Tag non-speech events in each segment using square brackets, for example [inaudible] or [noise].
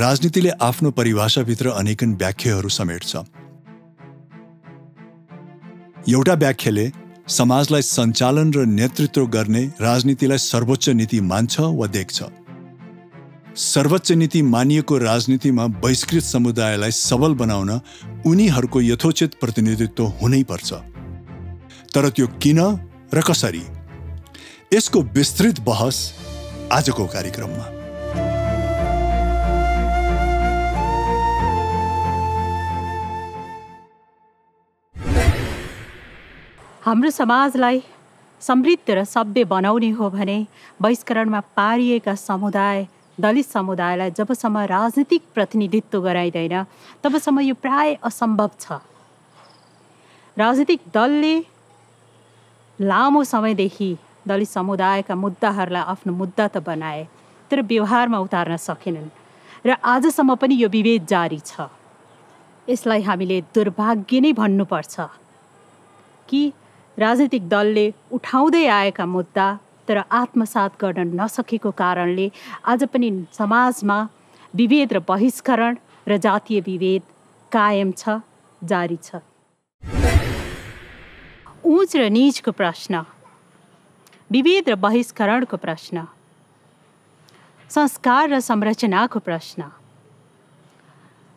राजनीतिले आफ्नो परिभाषाभित्र अनेकन व्याख्याहरू समेट्छ एउटा व्याख्याले समाजलाई सञ्चालन र नेतृत्व गर्ने राजनीतिलाई सर्वोच्च नीति मान्छ वा देख्छ सर्वोच्च नीति मानिएको राजनीतिमा बहिष्कृत समुदायलाई सबल बनाउन उनीहरूको यथोचित प्रतिनिधित्व हुनैपर्छ तर त्यो किन र कसरी यसको विस्तृत बहस आजको कार्यक्रममा हाम्रो समाजलाई समृद्ध र सभ्य बनाउने हो भने बहिष्करणमा पारिएका समुदाय दलित समुदायलाई जबसम्म राजनीतिक प्रतिनिधित्व गराइँदैन तबसम्म यो प्राय असम्भव छ राजनीतिक दलले लामो समयदेखि दलित समुदायका मुद्दाहरूलाई आफ्नो मुद्दा त बनाए तर व्यवहारमा उतार्न सकेनन् र आजसम्म पनि यो विभेद जारी छ यसलाई हामीले दुर्भाग्य नै भन्नुपर्छ कि राजनीतिक दलले उठाउँदै आएका मुद्दा तर आत्मसात गर्न नसकेको कारणले आज पनि समाजमा विभेद र बहिष्करण र जातीय विभेद कायम छ जारी छ उच र निजको प्रश्न विभेद र बहिष्करणको प्रश्न संस्कार र संरचनाको प्रश्न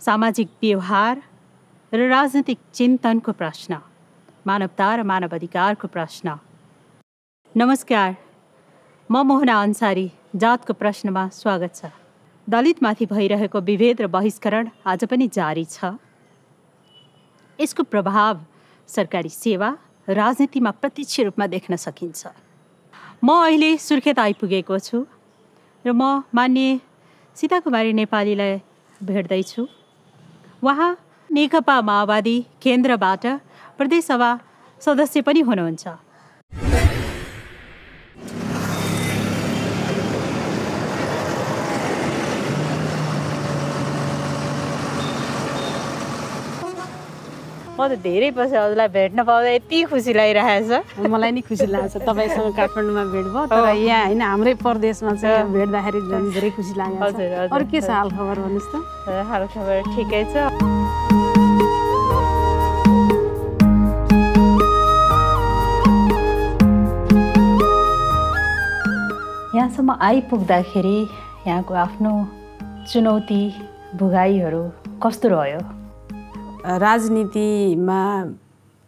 सामाजिक व्यवहार र राजनीतिक चिन्तनको प्रश्न मानवता र मानव अधिकारको प्रश्न नमस्कार म मोहना अन्सारी जातको प्रश्नमा स्वागत छ दलितमाथि भइरहेको विभेद र बहिष्करण आज पनि जारी छ यसको प्रभाव सरकारी सेवा राजनीतिमा प्रत्यक्ष रूपमा देख्न सकिन्छ म अहिले सुर्खेत आइपुगेको छु र म मान्य कुमारी नेपालीलाई भेट्दैछु उहाँ नेकपा माओवादी केन्द्रबाट प्रदेशसभा सदस्य पनि हुनुहुन्छ म त धेरै पछि हजुरलाई भेट्न पाउँदा यति खुसी लागिरहेको छ मलाई नि खुसी लाग्छ तपाईँसँग काठमाडौँमा भेट भयो तर यहाँ होइन हाम्रै प्रदेशमा चाहिँ भेट्दाखेरि धेरै खुसी लाग्यो हजुर अरू के छ हालखबर भन्नुहोस् त हालखबर ठिकै छ यहाँसम्म आइपुग्दाखेरि यहाँको आफ्नो चुनौती भुगाईहरू कस्तो रह्यो राजनीतिमा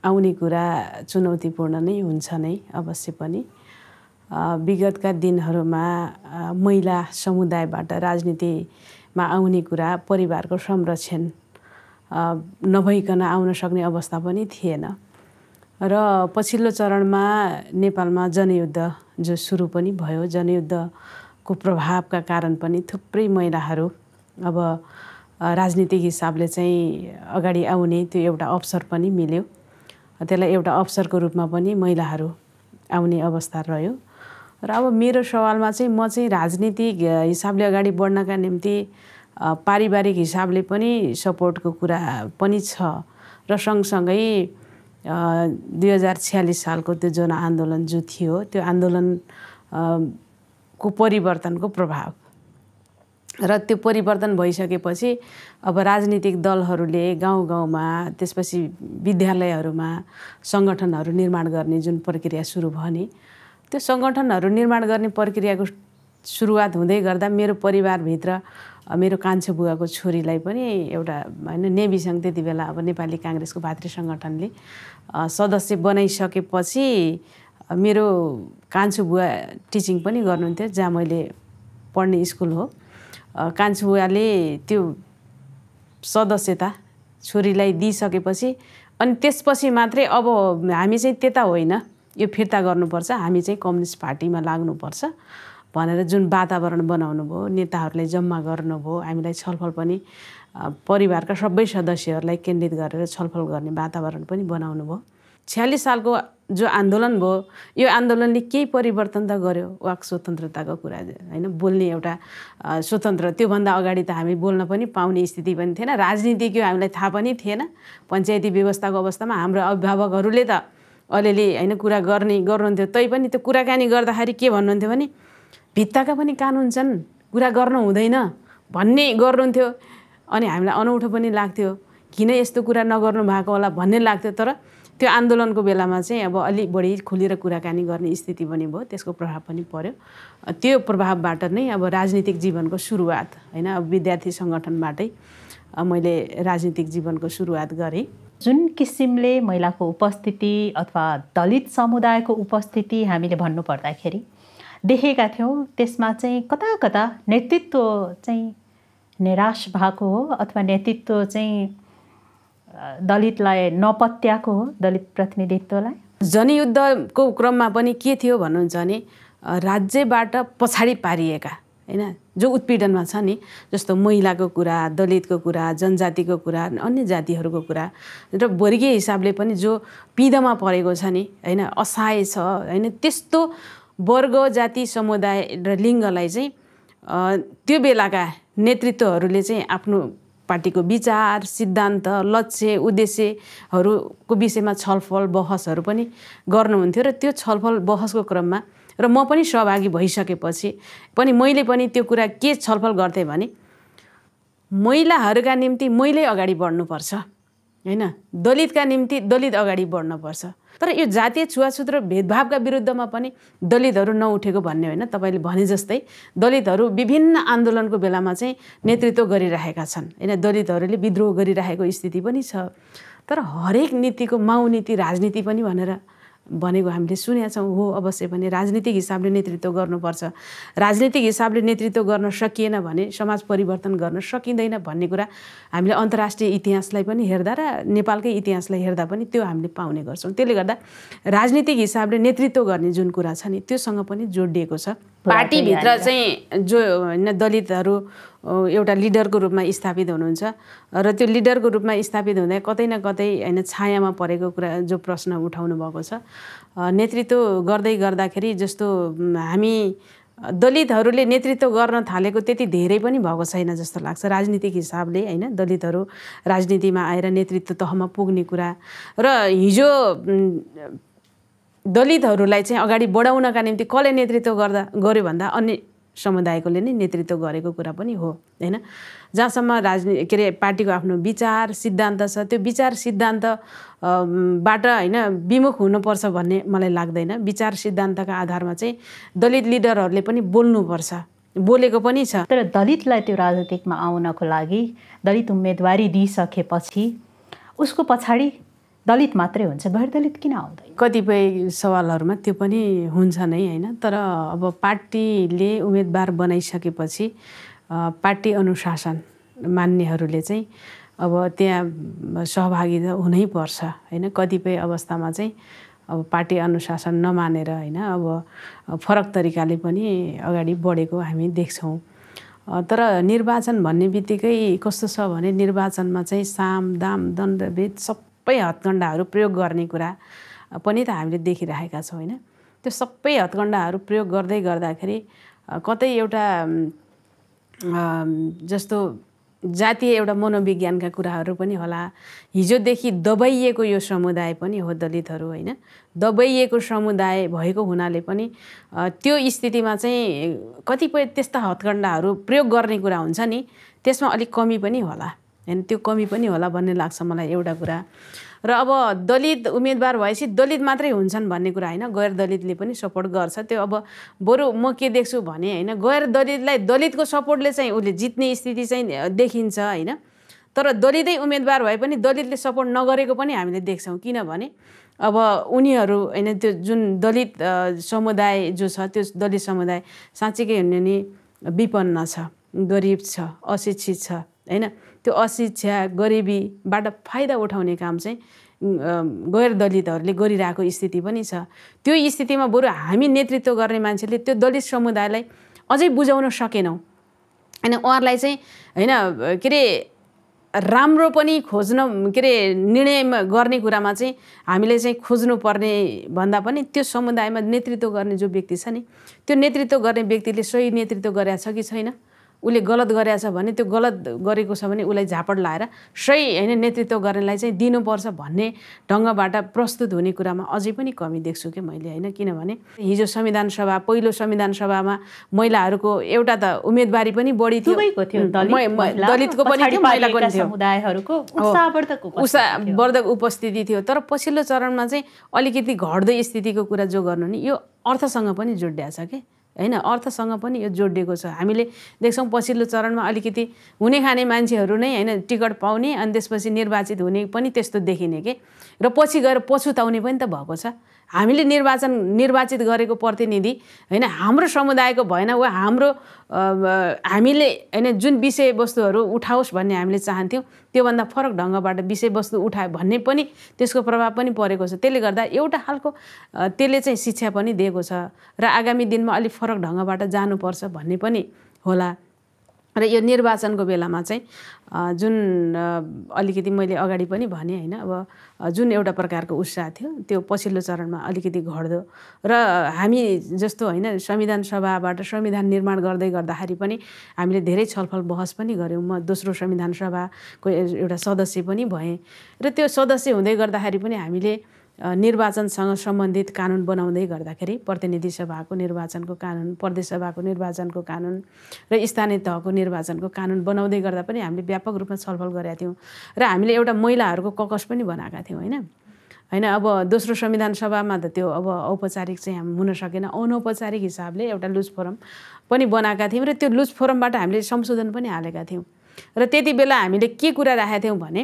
आउने कुरा चुनौतीपूर्ण नै हुन्छ नै अवश्य पनि विगतका दिनहरूमा महिला समुदायबाट राजनीतिमा आउने कुरा परिवारको संरक्षण नभइकन आउन सक्ने अवस्था पनि थिएन र पछिल्लो चरणमा नेपालमा जनयुद्ध जो सुरु पनि भयो जनयुद्धको प्रभावका कारण पनि थुप्रै महिलाहरू अब राजनीतिक हिसाबले चाहिँ अगाडि आउने त्यो एउटा अवसर पनि मिल्यो त्यसलाई एउटा अवसरको रूपमा पनि महिलाहरू आउने अवस्था रह्यो र अब मेरो सवालमा चाहिँ म चाहिँ राजनीतिक हिसाबले अगाडि बढ्नका निम्ति पारिवारिक हिसाबले पनि सपोर्टको कुरा पनि छ र सँगसँगै दुई हजार छ्यालिस सालको त्यो जनआन्दोलन आन्दोलन जो थियो त्यो आन्दोलन को परिवर्तनको प्रभाव र त्यो परिवर्तन भइसकेपछि अब राजनीतिक दलहरूले गाउँ गाउँमा त्यसपछि विद्यालयहरूमा सङ्गठनहरू निर्माण गर्ने जुन प्रक्रिया सुरु भयो नि त्यो सङ्गठनहरू निर्माण गर्ने प्रक्रियाको सुरुवात हुँदै गर्दा मेरो परिवारभित्र मेरो कान्छो बुवाको छोरीलाई पनि एउटा होइन नेभीसँग त्यति बेला अब नेपाली काङ्ग्रेसको भातृ सङ्गठनले सदस्य बनाइसकेपछि मेरो कान्छु बुवा टिचिङ पनि गर्नुहुन्थ्यो जहाँ मैले पढ्ने स्कुल हो कान्छु बुवाले त्यो सदस्यता छोरीलाई दिइसकेपछि अनि त्यसपछि मात्रै अब हामी चाहिँ त्यता होइन यो फिर्ता गर्नुपर्छ हामी चाहिँ कम्युनिस्ट पार्टीमा लाग्नुपर्छ भनेर जुन वातावरण बनाउनु भयो नेताहरूलाई जम्मा गर्नुभयो हामीलाई छलफल पनि परिवारका सबै सदस्यहरूलाई केन्द्रित गरेर छलफल गर्ने वातावरण पनि बनाउनु भयो छ्यालिस सालको जो आन्दोलन भयो यो आन्दोलनले केही परिवर्तन त गर्यो वाक स्वतन्त्रताको कुरा होइन बोल्ने एउटा स्वतन्त्र त्योभन्दा अगाडि त हामी बोल्न पनि पाउने स्थिति पनि थिएन राजनीतिज्ञ हामीलाई थाहा पनि थिएन पञ्चायती व्यवस्थाको अवस्थामा हाम्रो अभिभावकहरूले त अलिअलि होइन कुरा गर्ने गर्नुहुन्थ्यो तै पनि त्यो कुराकानी गर्दाखेरि के भन्नुहुन्थ्यो भने भित्ताका पनि कानुन छन् कुरा गर्नु हुँदैन भन्ने गर्नुहुन्थ्यो अनि हामीलाई अनौठो पनि लाग्थ्यो किन यस्तो कुरा नगर्नु भएको होला भन्ने लाग्थ्यो तर त्यो आन्दोलनको बेलामा चाहिँ अब अलिक बढी खुलेर कुराकानी गर्ने स्थिति पनि भयो त्यसको प्रभाव पनि पर्यो त्यो प्रभावबाट नै अब राजनीतिक जीवनको सुरुवात होइन अब विद्यार्थी सङ्गठनबाटै मैले राजनीतिक जीवनको सुरुवात गरेँ जुन किसिमले महिलाको उपस्थिति अथवा दलित समुदायको उपस्थिति हामीले भन्नुपर्दाखेरि देखेका थियौँ त्यसमा चाहिँ कता कता नेतृत्व चाहिँ निराश भएको हो अथवा नेतृत्व चाहिँ दलितलाई नपत्याएको हो दलित प्रतिनिधित्वलाई जनयुद्धको क्रममा पनि के थियो भन्नुहुन्छ भने राज्यबाट पछाडि पारिएका होइन जो उत्पीडनमा छ नि जस्तो महिलाको कुरा दलितको कुरा जनजातिको कुरा अन्य जातिहरूको कुरा र वर्गीय हिसाबले पनि जो पिँधमा परेको छ नि होइन असहाय छ होइन त्यस्तो वर्ग जाति समुदाय र लिङ्गलाई चाहिँ त्यो बेलाका नेतृत्वहरूले चाहिँ आफ्नो पार्टीको विचार सिद्धान्त लक्ष्य उद्देश्यहरूको विषयमा छलफल बहसहरू पनि गर्नुहुन्थ्यो र त्यो छलफल बहसको क्रममा र म पनि सहभागी भइसकेपछि पनि मैले पनि त्यो कुरा के छलफल गर्थेँ भने महिलाहरूका निम्ति मैले अगाडि बढ्नुपर्छ होइन दलितका निम्ति दलित अगाडि बढ्नुपर्छ तर यो जातीय छुवाछुत र भेदभावका विरुद्धमा पनि दलितहरू नउठेको भन्ने होइन तपाईँले भने जस्तै दलितहरू विभिन्न आन्दोलनको बेलामा चाहिँ नेतृत्व गरिरहेका छन् होइन दलितहरूले विद्रोह गरिरहेको स्थिति पनि छ तर हरेक नीतिको माउ नीति राजनीति पनि भनेर भनेको हामीले सुनेका छौँ हो अवश्य भने राजनीतिक हिसाबले नेतृत्व गर्नुपर्छ राजनीतिक हिसाबले नेतृत्व गर्न सकिएन भने समाज परिवर्तन गर्न सकिँदैन भन्ने कुरा हामीले अन्तर्राष्ट्रिय इतिहासलाई पनि हेर्दा र नेपालकै इतिहासलाई हेर्दा पनि त्यो हामीले पाउने गर्छौँ त्यसले गर्दा राजनीतिक हिसाबले नेतृत्व गर्ने जुन कुरा छ नि त्योसँग पनि जोडिएको छ पार्टीभित्र चाहिँ जो होइन दलितहरू एउटा लिडरको रूपमा स्थापित हुनुहुन्छ र त्यो लिडरको रूपमा स्थापित हुँदा कतै न कतै होइन छायामा परेको कुरा जो प्रश्न उठाउनु भएको छ नेतृत्व गर्दै गर्दाखेरि जस्तो हामी दलितहरूले नेतृत्व गर्न थालेको त्यति धेरै पनि भएको छैन जस्तो लाग्छ राजनीतिक हिसाबले होइन दलितहरू राजनीतिमा आएर नेतृत्व तहमा पुग्ने कुरा र हिजो दलितहरूलाई चाहिँ अगाडि बढाउनका निम्ति कसले नेतृत्व गर्दा गर्यो भन्दा अन्य समुदायकोले नै नेतृत्व गरेको कुरा पनि हो होइन जहाँसम्म राजनी के अरे पार्टीको आफ्नो विचार सिद्धान्त छ त्यो विचार सिद्धान्त बाट होइन विमुख हुनुपर्छ भन्ने मलाई लाग्दैन विचार सिद्धान्तका आधारमा चाहिँ दलित लिडरहरूले पनि बोल्नुपर्छ बोलेको पनि छ तर दलितलाई त्यो राजनीतिकमा आउनको लागि दलित उम्मेदवारी दिइसकेपछि उसको पछाडि दलित मात्रै हुन्छ गैर किन आउँदैन कतिपय सवालहरूमा त्यो पनि हुन्छ नै होइन तर अब पार्टीले उम्मेदवार बनाइसकेपछि पार्टी अनुशासन मान्नेहरूले चाहिँ अब त्यहाँ सहभागी त हुनैपर्छ होइन कतिपय अवस्थामा चाहिँ अब पार्टी अनुशासन नमानेर होइन अब फरक तरिकाले पनि अगाडि बढेको हामी देख्छौँ तर निर्वाचन भन्ने बित्तिकै कस्तो छ भने निर्वाचनमा चाहिँ साम दाम दण्डभेद सब सबै हत्कण्डाहरू प्रयोग गर्ने कुरा पनि त हामीले देखिराखेका छौँ होइन त्यो सबै हत्कण्डाहरू प्रयोग गर्दै गर्दाखेरि कतै एउटा जस्तो जातीय एउटा मनोविज्ञानका कुराहरू पनि होला हिजोदेखि दबाइएको यो समुदाय पनि हो दलितहरू होइन दबाइएको समुदाय भएको हुनाले पनि त्यो स्थितिमा चाहिँ कतिपय त्यस्ता हतकण्डाहरू प्रयोग गर्ने कुरा हुन्छ नि त्यसमा अलिक कमी पनि होला होइन त्यो कमी पनि होला भन्ने लाग्छ मलाई एउटा कुरा र अब दलित उम्मेदवार भएपछि दलित मात्रै हुन्छन् भन्ने कुरा होइन गैर दलितले पनि सपोर्ट गर्छ त्यो अब बरु म के देख्छु भने होइन गैर दलितलाई दलितको सपोर्टले चाहिँ उसले जित्ने स्थिति चाहिँ देखिन्छ होइन तर दलितै उम्मेदवार भए पनि दलितले सपोर्ट नगरेको पनि हामीले देख्छौँ किनभने अब उनीहरू होइन त्यो जुन दलित समुदाय जो छ त्यो दलित समुदाय साँच्चीकै हुने नि विपन्न छ गरिब छ अशिक्षित छ होइन त्यो अशिक्षा गरिबीबाट फाइदा उठाउने काम चाहिँ गैर दलितहरूले गरिरहेको स्थिति पनि छ त्यो स्थितिमा बरु हामी नेतृत्व गर्ने मान्छेले त्यो दलित समुदायलाई अझै बुझाउन सकेनौँ होइन उहाँहरूलाई चाहिँ होइन के अरे राम्रो पनि खोज्न के अरे निर्णय गर्ने कुरामा चाहिँ हामीले चाहिँ खोज्नुपर्ने भन्दा पनि त्यो समुदायमा नेतृत्व गर्ने जो व्यक्ति छ नि त्यो नेतृत्व गर्ने व्यक्तिले सही नेतृत्व गरेका छ कि छैन उसले गलत गरेछ भने त्यो गलत गरेको छ भने उसलाई झापड लाएर सही होइन नेतृत्व गर्नेलाई चाहिँ दिनुपर्छ भन्ने ढङ्गबाट प्रस्तुत हुने कुरामा अझै पनि कमी देख्छु कि मैले होइन किनभने हिजो संविधान सभा पहिलो संविधान सभामा महिलाहरूको एउटा त उम्मेदवारी पनि बढी थियो दलितको पनि थियो उपस्थिति थियो तर पछिल्लो चरणमा चाहिँ अलिकति घट्दै स्थितिको कुरा जो गर्नु नि यो अर्थसँग पनि जोडिया छ कि होइन अर्थसँग पनि यो जोडिएको छ हामीले देख्छौँ पछिल्लो चरणमा अलिकति हुने खाने मान्छेहरू नै होइन टिकट पाउने अनि त्यसपछि निर्वाचित हुने पनि त्यस्तो देखिने के र पछि गएर पछुताउने पनि त भएको छ हामीले निर्वाचन निर्वाचित गरेको प्रतिनिधि होइन हाम्रो समुदायको भएन वा हाम्रो हामीले होइन जुन विषयवस्तुहरू उठाओस् भन्ने हामीले चाहन्थ्यौँ त्योभन्दा फरक ढङ्गबाट विषयवस्तु उठायो भन्ने पनि त्यसको प्रभाव पनि परेको छ त्यसले गर्दा एउटा खालको त्यसले चाहिँ शिक्षा पनि दिएको छ र आगामी दिनमा अलिक फरक ढङ्गबाट जानुपर्छ भन्ने पनि होला र यो निर्वाचनको बेलामा चाहिँ जुन अलिकति मैले अगाडि पनि भने होइन अब जुन एउटा प्रकारको उत्साह थियो त्यो पछिल्लो चरणमा अलिकति घट्दो र हामी जस्तो होइन संविधान सभाबाट संविधान निर्माण गर्दै गर्दाखेरि पनि हामीले धेरै छलफल बहस पनि गऱ्यौँ म दोस्रो संविधान सभाको एउटा सदस्य पनि भएँ र त्यो सदस्य हुँदै गर्दाखेरि पनि हामीले निर्वाचनसँग सम्बन्धित कानुन बनाउँदै गर्दाखेरि प्रतिनिधि सभाको निर्वाचनको कानुन प्रदेश सभाको निर्वाचनको कानुन र स्थानीय तहको निर्वाचनको कानुन बनाउँदै गर्दा पनि हामीले व्यापक रूपमा छलफल गरेका थियौँ र हामीले एउटा महिलाहरूको ककस पनि बनाएका थियौँ होइन होइन अब दोस्रो संविधान सभामा त त्यो अब औपचारिक चाहिँ हामी हुन सकेन अनौपचारिक हिसाबले एउटा लुज फोरम पनि बनाएका थियौँ र त्यो लुज फोरमबाट हामीले संशोधन पनि हालेका थियौँ र त्यति बेला हामीले के कुरा राखेका थियौँ भने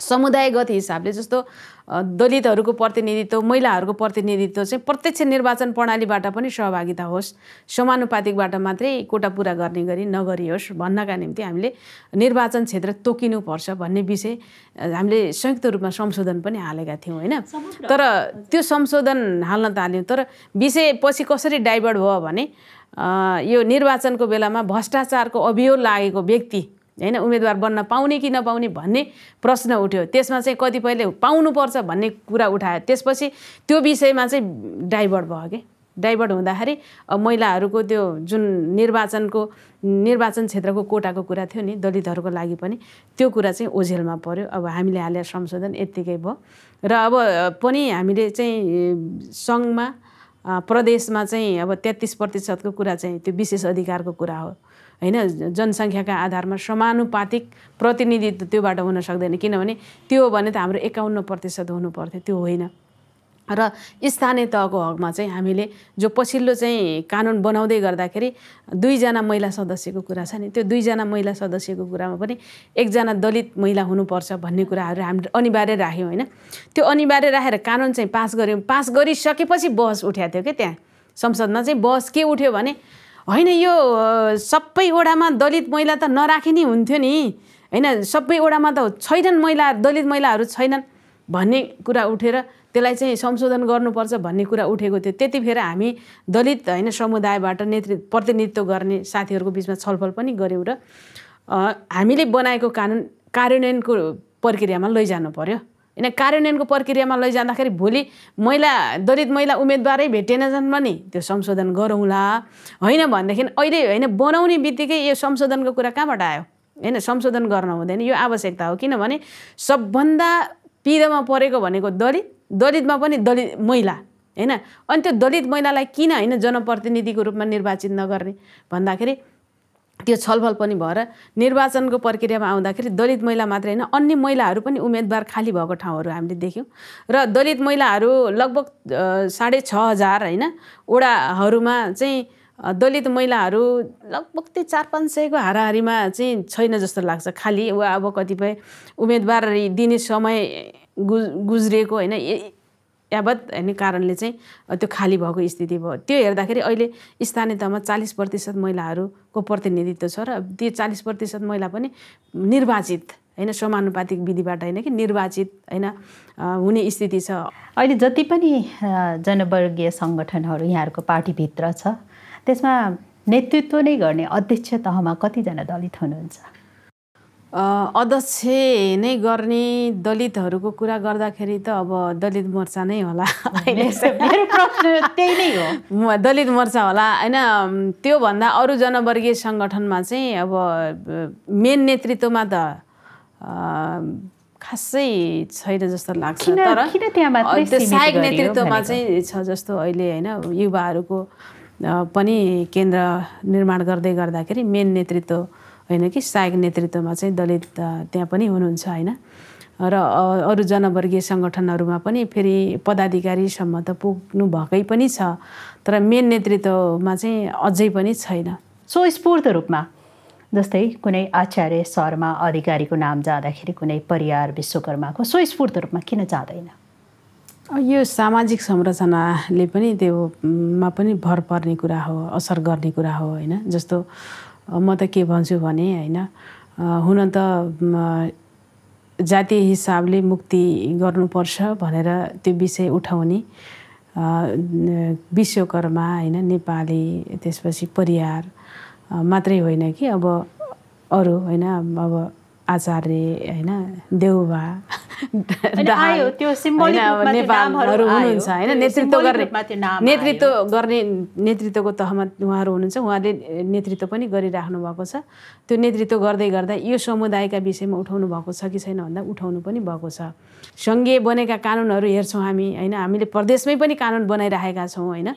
समुदायगत हिसाबले जस्तो दलितहरूको प्रतिनिधित्व महिलाहरूको प्रतिनिधित्व चाहिँ प्रत्यक्ष निर्वाचन प्रणालीबाट पनि सहभागिता होस् समानुपातिकबाट मात्रै कोटा पुरा गर्ने गरी नगरियोस् भन्नका निम्ति हामीले निर्वाचन क्षेत्र तोकिनुपर्छ भन्ने विषय हामीले संयुक्त रूपमा संशोधन पनि हालेका थियौँ होइन तर त्यो संशोधन हाल्न थाल्यौँ तर विषय पछि कसरी डाइभर्ट भयो भने यो निर्वाचनको बेलामा भ्रष्टाचारको अभियोग लागेको व्यक्ति होइन उम्मेदवार बन्न पाउने कि नपाउने भन्ने प्रश्न उठ्यो त्यसमा चाहिँ कतिपयले पाउनुपर्छ भन्ने कुरा उठायो त्यसपछि त्यो विषयमा चाहिँ डाइभर्ट भयो कि डाइभर्ट हुँदाखेरि महिलाहरूको त्यो जुन निर्वाचनको निर्वाचन क्षेत्रको कोटाको कुरा थियो नि दलितहरूको लागि पनि त्यो कुरा चाहिँ ओझेलमा पऱ्यो अब हामीले हालेर संशोधन यत्तिकै भयो र अब पनि हामीले चाहिँ सङ्घमा प्रदेशमा चाहिँ अब तेत्तिस प्रतिशतको कुरा चाहिँ त्यो विशेष अधिकारको कुरा हो होइन जनसङ्ख्याका आधारमा समानुपातिक प्रतिनिधित्व त्योबाट हुन सक्दैन किनभने त्यो भने त हाम्रो एकाउन्न प्रतिशत हुनु त्यो होइन र स्थानीय तहको हकमा चाहिँ हामीले जो पछिल्लो चाहिँ कानुन बनाउँदै गर्दाखेरि दुईजना महिला सदस्यको कुरा छ नि त्यो दुईजना महिला सदस्यको कुरामा पनि एकजना दलित महिला हुनुपर्छ भन्ने कुराहरू हामीले अनिवार्य राख्यौँ होइन त्यो अनिवार्य राखेर कानुन चाहिँ पास गऱ्यौँ पास गरिसकेपछि बहस उठाएको थियो क्या त्यहाँ संसदमा चाहिँ बहस के उठ्यो भने होइन यो सबै ओडामा दलित महिला त नराखे नै हुन्थ्यो नि होइन सबै ओडामा त छैनन् महिला दलित महिलाहरू छैनन् भन्ने कुरा उठेर त्यसलाई चाहिँ संशोधन गर्नुपर्छ भन्ने कुरा उठेको थियो त्यतिखेर हामी दलित होइन समुदायबाट नेतृत्व प्रतिनिधित्व गर्ने साथीहरूको बिचमा छलफल पनि गऱ्यौँ र हामीले बनाएको कानुन कार्यान्वयनको प्रक्रियामा लैजानु पर्यो होइन कार्यान्वयनको प्रक्रियामा लैजाँदाखेरि भोलि महिला दलित महिला उम्मेदवारै भेटेन भेटेनछन् भने त्यो संशोधन गरौँला होइन भनेदेखि अहिले होइन बनाउने बित्तिकै यो संशोधनको कुरा कहाँबाट आयो होइन संशोधन गर्न हुँदैन यो आवश्यकता हो किनभने सबभन्दा पिरोमा परेको भनेको दलित दलितमा पनि दलित महिला होइन अनि त्यो दलित महिलालाई किन होइन जनप्रतिनिधिको रूपमा निर्वाचित नगर्ने भन्दाखेरि त्यो छलफल पनि भएर निर्वाचनको प्रक्रियामा आउँदाखेरि दलित महिला मात्रै होइन अन्य महिलाहरू पनि उम्मेदवार खाली भएको ठाउँहरू हामीले देख्यौँ र दलित महिलाहरू लगभग साढे छ हजार होइन ओडाहरूमा चाहिँ दलित महिलाहरू लगभग त्यही चार पाँच सयको हाराहारीमा चाहिँ छैन जस्तो लाग्छ खाली वा अब कतिपय उम्मेदवार दिने समय गु गुज्रिएको होइन यावत होइन कारणले चाहिँ त्यो खाली भएको स्थिति भयो त्यो हेर्दाखेरि अहिले स्थानीय तहमा चालिस प्रतिशत महिलाहरूको प्रतिनिधित्व छ र त्यो चालिस प्रतिशत महिला पनि निर्वाचित होइन समानुपातिक विधिबाट होइन कि निर्वाचित होइन हुने स्थिति छ अहिले जति पनि जनवर्गीय सङ्गठनहरू यहाँहरूको पार्टीभित्र छ त्यसमा नेतृत्व नै गर्ने अध्यक्ष तहमा कतिजना दलित हुनुहुन्छ अध्यक्ष नै गर्ने दलितहरूको कुरा गर्दाखेरि त अब दलित मोर्चा नै होला त्यही नै हो [laughs] दलित मोर्चा होला होइन त्योभन्दा अरू जनवर्गीय सङ्गठनमा चाहिँ अब मेन नेतृत्वमा त खासै छैन जस्तो लाग्छ तर सहायक नेतृत्वमा चाहिँ छ जस्तो अहिले होइन युवाहरूको पनि केन्द्र निर्माण गर्दै गर्दाखेरि मेन नेतृत्व होइन कि सहायक नेतृत्वमा चाहिँ दलित त्यहाँ पनि हुनुहुन्छ होइन र अरू जनवर्गीय सङ्गठनहरूमा पनि फेरि पदाधिकारीसम्म त पुग्नु भएकै पनि छ तर मेन नेतृत्वमा चाहिँ अझै पनि छैन सो स्फूर्त रूपमा जस्तै कुनै आचार्य शर्मा अधिकारीको नाम जाँदाखेरि कुनै परियार विश्वकर्माको स्वस्फूर्त रूपमा किन जाँदैन यो सामाजिक संरचनाले पनि त्योमा पनि भर पर्ने कुरा हो असर गर्ने कुरा हो होइन जस्तो म त के भन्छु भने होइन हुन त जातीय हिसाबले मुक्ति गर्नुपर्छ भनेर त्यो विषय उठाउने विश्वकर्मा होइन नेपाली त्यसपछि परियार मात्रै होइन कि अब अरू होइन अब आचार्य होइन देउबा नेपालहरू हुनुहुन्छ होइन नेतृत्व गर्ने नेतृत्व गर्ने नेतृत्वको तहमा उहाँहरू हुनुहुन्छ उहाँले नेतृत्व पनि गरिराख्नु भएको छ त्यो नेतृत्व गर्दै गर्दा यो समुदायका विषयमा उठाउनु भएको छ कि छैन भन्दा उठाउनु पनि भएको छ सङ्घीय बनेका कानुनहरू हेर्छौँ हामी होइन हामीले प्रदेशमै पनि कानुन बनाइराखेका छौँ होइन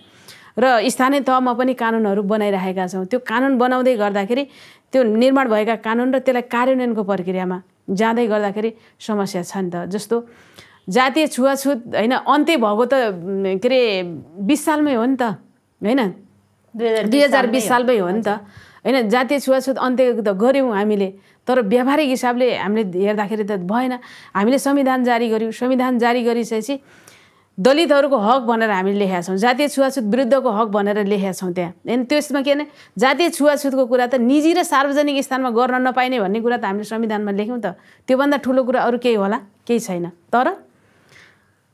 र स्थानीय तहमा पनि कानुनहरू बनाइराखेका छौँ त्यो कानुन बनाउँदै गर्दाखेरि त्यो निर्माण भएका कानुन र त्यसलाई कार्यान्वयनको प्रक्रियामा जाँदै गर्दाखेरि समस्या छ नि त जस्तो जातीय छुवाछुत होइन अन्त्य भएको त के अरे बिस सालमै हो नि त होइन दुई हजार बिस सालमै हो नि त होइन जातीय छुवाछुत अन्त्य त गऱ्यौँ हामीले तर व्यावहारिक हिसाबले हामीले हेर्दाखेरि त भएन हामीले संविधान जारी गऱ्यौँ संविधान जारी गरिसकेपछि दलितहरूको हक भनेर हामीले लेखेका छौँ जातीय छुवाछुत विरुद्धको हक भनेर लेखेका छौँ त्यहाँ अनि त्यसमा के भने जातीय छुवाछुतको कुरा त निजी र सार्वजनिक स्थानमा गर्न नपाइने भन्ने कुरा त हामीले संविधानमा लेख्यौँ त त्योभन्दा ठुलो कुरा अरू केही होला केही छैन तर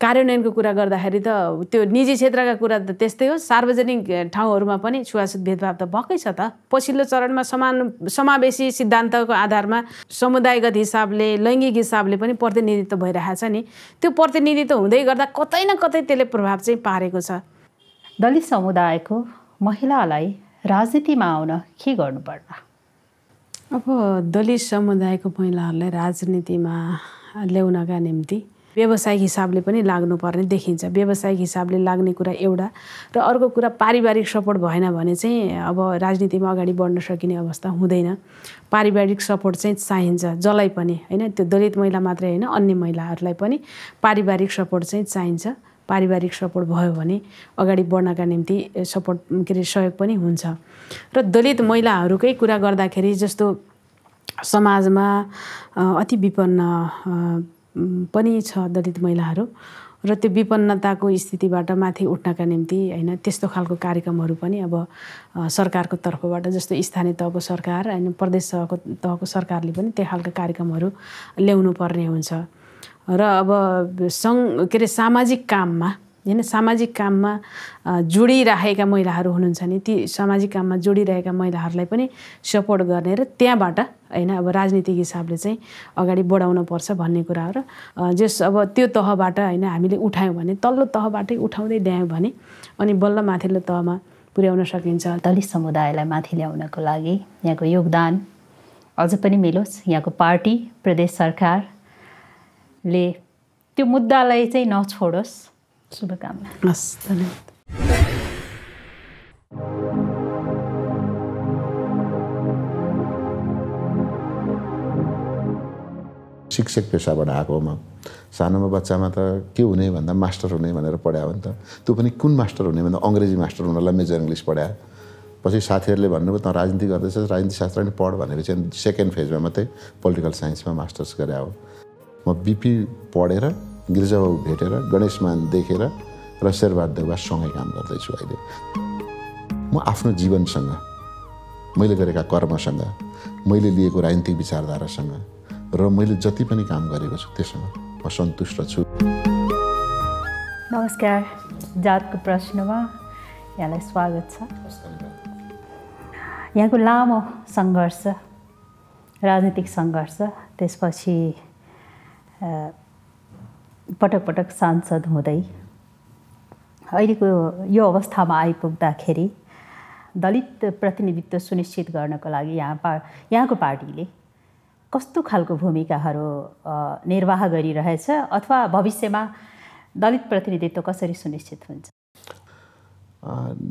कार्यान्वयनको कुरा गर्दाखेरि त त्यो निजी क्षेत्रका कुरा त त्यस्तै हो सार्वजनिक ठाउँहरूमा पनि छुवाछुत भेदभाव त भएकै छ त पछिल्लो चरणमा समान समावेशी सिद्धान्तको आधारमा समुदायगत हिसाबले लैङ्गिक हिसाबले पनि प्रतिनिधित्व भइरहेको छ नि त्यो प्रतिनिधित्व हुँदै गर्दा कतै न कतै त्यसले प्रभाव चाहिँ पारेको छ दलित समुदायको महिलालाई राजनीतिमा आउन के गर्नुपर्ला अब दलित समुदायको महिलाहरूलाई राजनीतिमा ल्याउनका निम्ति व्यवसायिक हिसाबले पनि लाग्नुपर्ने देखिन्छ व्यावसायिक हिसाबले लाग्ने कुरा एउटा र अर्को कुरा पारिवारिक सपोर्ट भएन भने चाहिँ अब राजनीतिमा अगाडि बढ्न सकिने अवस्था हुँदैन पारिवारिक सपोर्ट चाहिँ चाहिन्छ जसलाई पनि होइन त्यो दलित महिला मात्रै होइन अन्य महिलाहरूलाई पनि पारिवारिक सपोर्ट चाहिँ चाहिन्छ पारिवारिक सपोर्ट भयो भने अगाडि बढ्नका निम्ति सपोर्ट के अरे सहयोग पनि हुन्छ र दलित महिलाहरूकै कुरा गर्दाखेरि जस्तो समाजमा अति विपन्न पनि छ दलित महिलाहरू र त्यो विपन्नताको स्थितिबाट माथि उठ्नका निम्ति होइन त्यस्तो खालको कार्यक्रमहरू पनि अब सरकारको तर्फबाट जस्तो स्थानीय तहको सरकार होइन प्रदेश तहको तहको सरकारले पनि त्यो खालको कार्यक्रमहरू ल्याउनु पर्ने हुन्छ र अब सङ्घ के अरे सामाजिक काममा होइन सामाजिक काममा जोडिराखेका महिलाहरू हुनुहुन्छ नि ती सामाजिक काममा जोडिरहेका महिलाहरूलाई पनि सपोर्ट गर्ने र त्यहाँबाट होइन अब राजनीतिक हिसाबले चाहिँ अगाडि बढाउन पर्छ भन्ने कुरा हो र जस अब त्यो तहबाट होइन हामीले उठायौँ भने तल्लो तहबाटै उठाउँदै ल्यायौँ भने अनि बल्ल माथिल्लो तहमा पुर्याउन सकिन्छ दलित समुदायलाई माथि ल्याउनको लागि यहाँको योगदान अझ पनि मिलोस् यहाँको पार्टी प्रदेश सरकारले त्यो मुद्दालाई चाहिँ नछोडोस् शुभकामना हस् धन्यवाद शिक्षक पेसाबाट आएको म सानोमा बच्चामा त के हुने भन्दा मास्टर हुने भनेर पढायो भने त त्यो पनि कुन मास्टर हुने भन्दा अङ्ग्रेजी मास्टर हुनलाई मेजर इङ्ग्लिस पढायो पछि साथीहरूले भन्नुभयो त राजनीति गर्दैछ राजनीति शास्त्र नै पढ भनेर चाहिँ सेकेन्ड फेजमा मात्रै पोलिटिकल साइन्समा मास्टर्स गरे हो म बिपी पढेर गिरिजाबाबु भेटेर गणेशमान देखेर र शेरबहादुर देवा सँगै काम गर्दैछु अहिले म आफ्नो जीवनसँग मैले गरेका कर्मसँग मैले लिएको राजनीतिक विचारधारासँग र मैले जति पनि काम गरेको छु त्यससँग म सन्तुष्ट छु नमस्कार जातको प्रश्नमा यहाँलाई स्वागत छ यहाँको लामो सङ्घर्ष राजनीतिक सङ्घर्ष त्यसपछि पटक पटक सांसद हुँदै अहिलेको यो अवस्थामा आइपुग्दाखेरि दलित प्रतिनिधित्व सुनिश्चित गर्नको लागि यहाँ पा यहाँको पार्टीले कस्तो खालको भूमिकाहरू निर्वाह गरिरहेछ अथवा भविष्यमा दलित प्रतिनिधित्व कसरी सुनिश्चित हुन्छ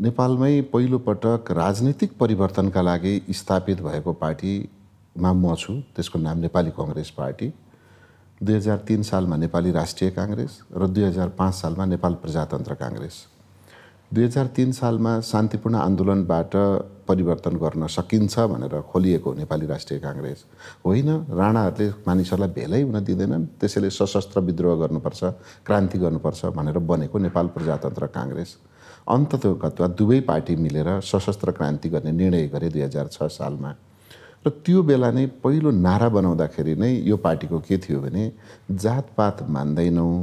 नेपालमै पहिलोपटक राजनीतिक परिवर्तनका लागि स्थापित भएको पार्टीमा म छु त्यसको नाम नेपाली कङ्ग्रेस पार्टी दुई हजार तिन सालमा नेपाली राष्ट्रिय काङ्ग्रेस र दुई हजार पाँच सालमा नेपाल प्रजातन्त्र काङ्ग्रेस दुई हजार तिन सालमा शान्तिपूर्ण आन्दोलनबाट परिवर्तन गर्न सकिन्छ भनेर खोलिएको नेपाली राष्ट्रिय काङ्ग्रेस होइन राणाहरूले मानिसहरूलाई भेलै हुन दिँदैनन् त्यसैले सशस्त्र विद्रोह गर्नुपर्छ क्रान्ति गर्नुपर्छ भनेर बनेको नेपाल प्रजातन्त्र काङ्ग्रेस अन्ततोगत्वा दुवै पार्टी मिलेर सशस्त्र क्रान्ति गर्ने निर्णय गरे दुई हजार छ सालमा र त्यो बेला नै पहिलो नारा बनाउँदाखेरि नै यो पार्टीको के थियो भने जातपात मान्दैनौँ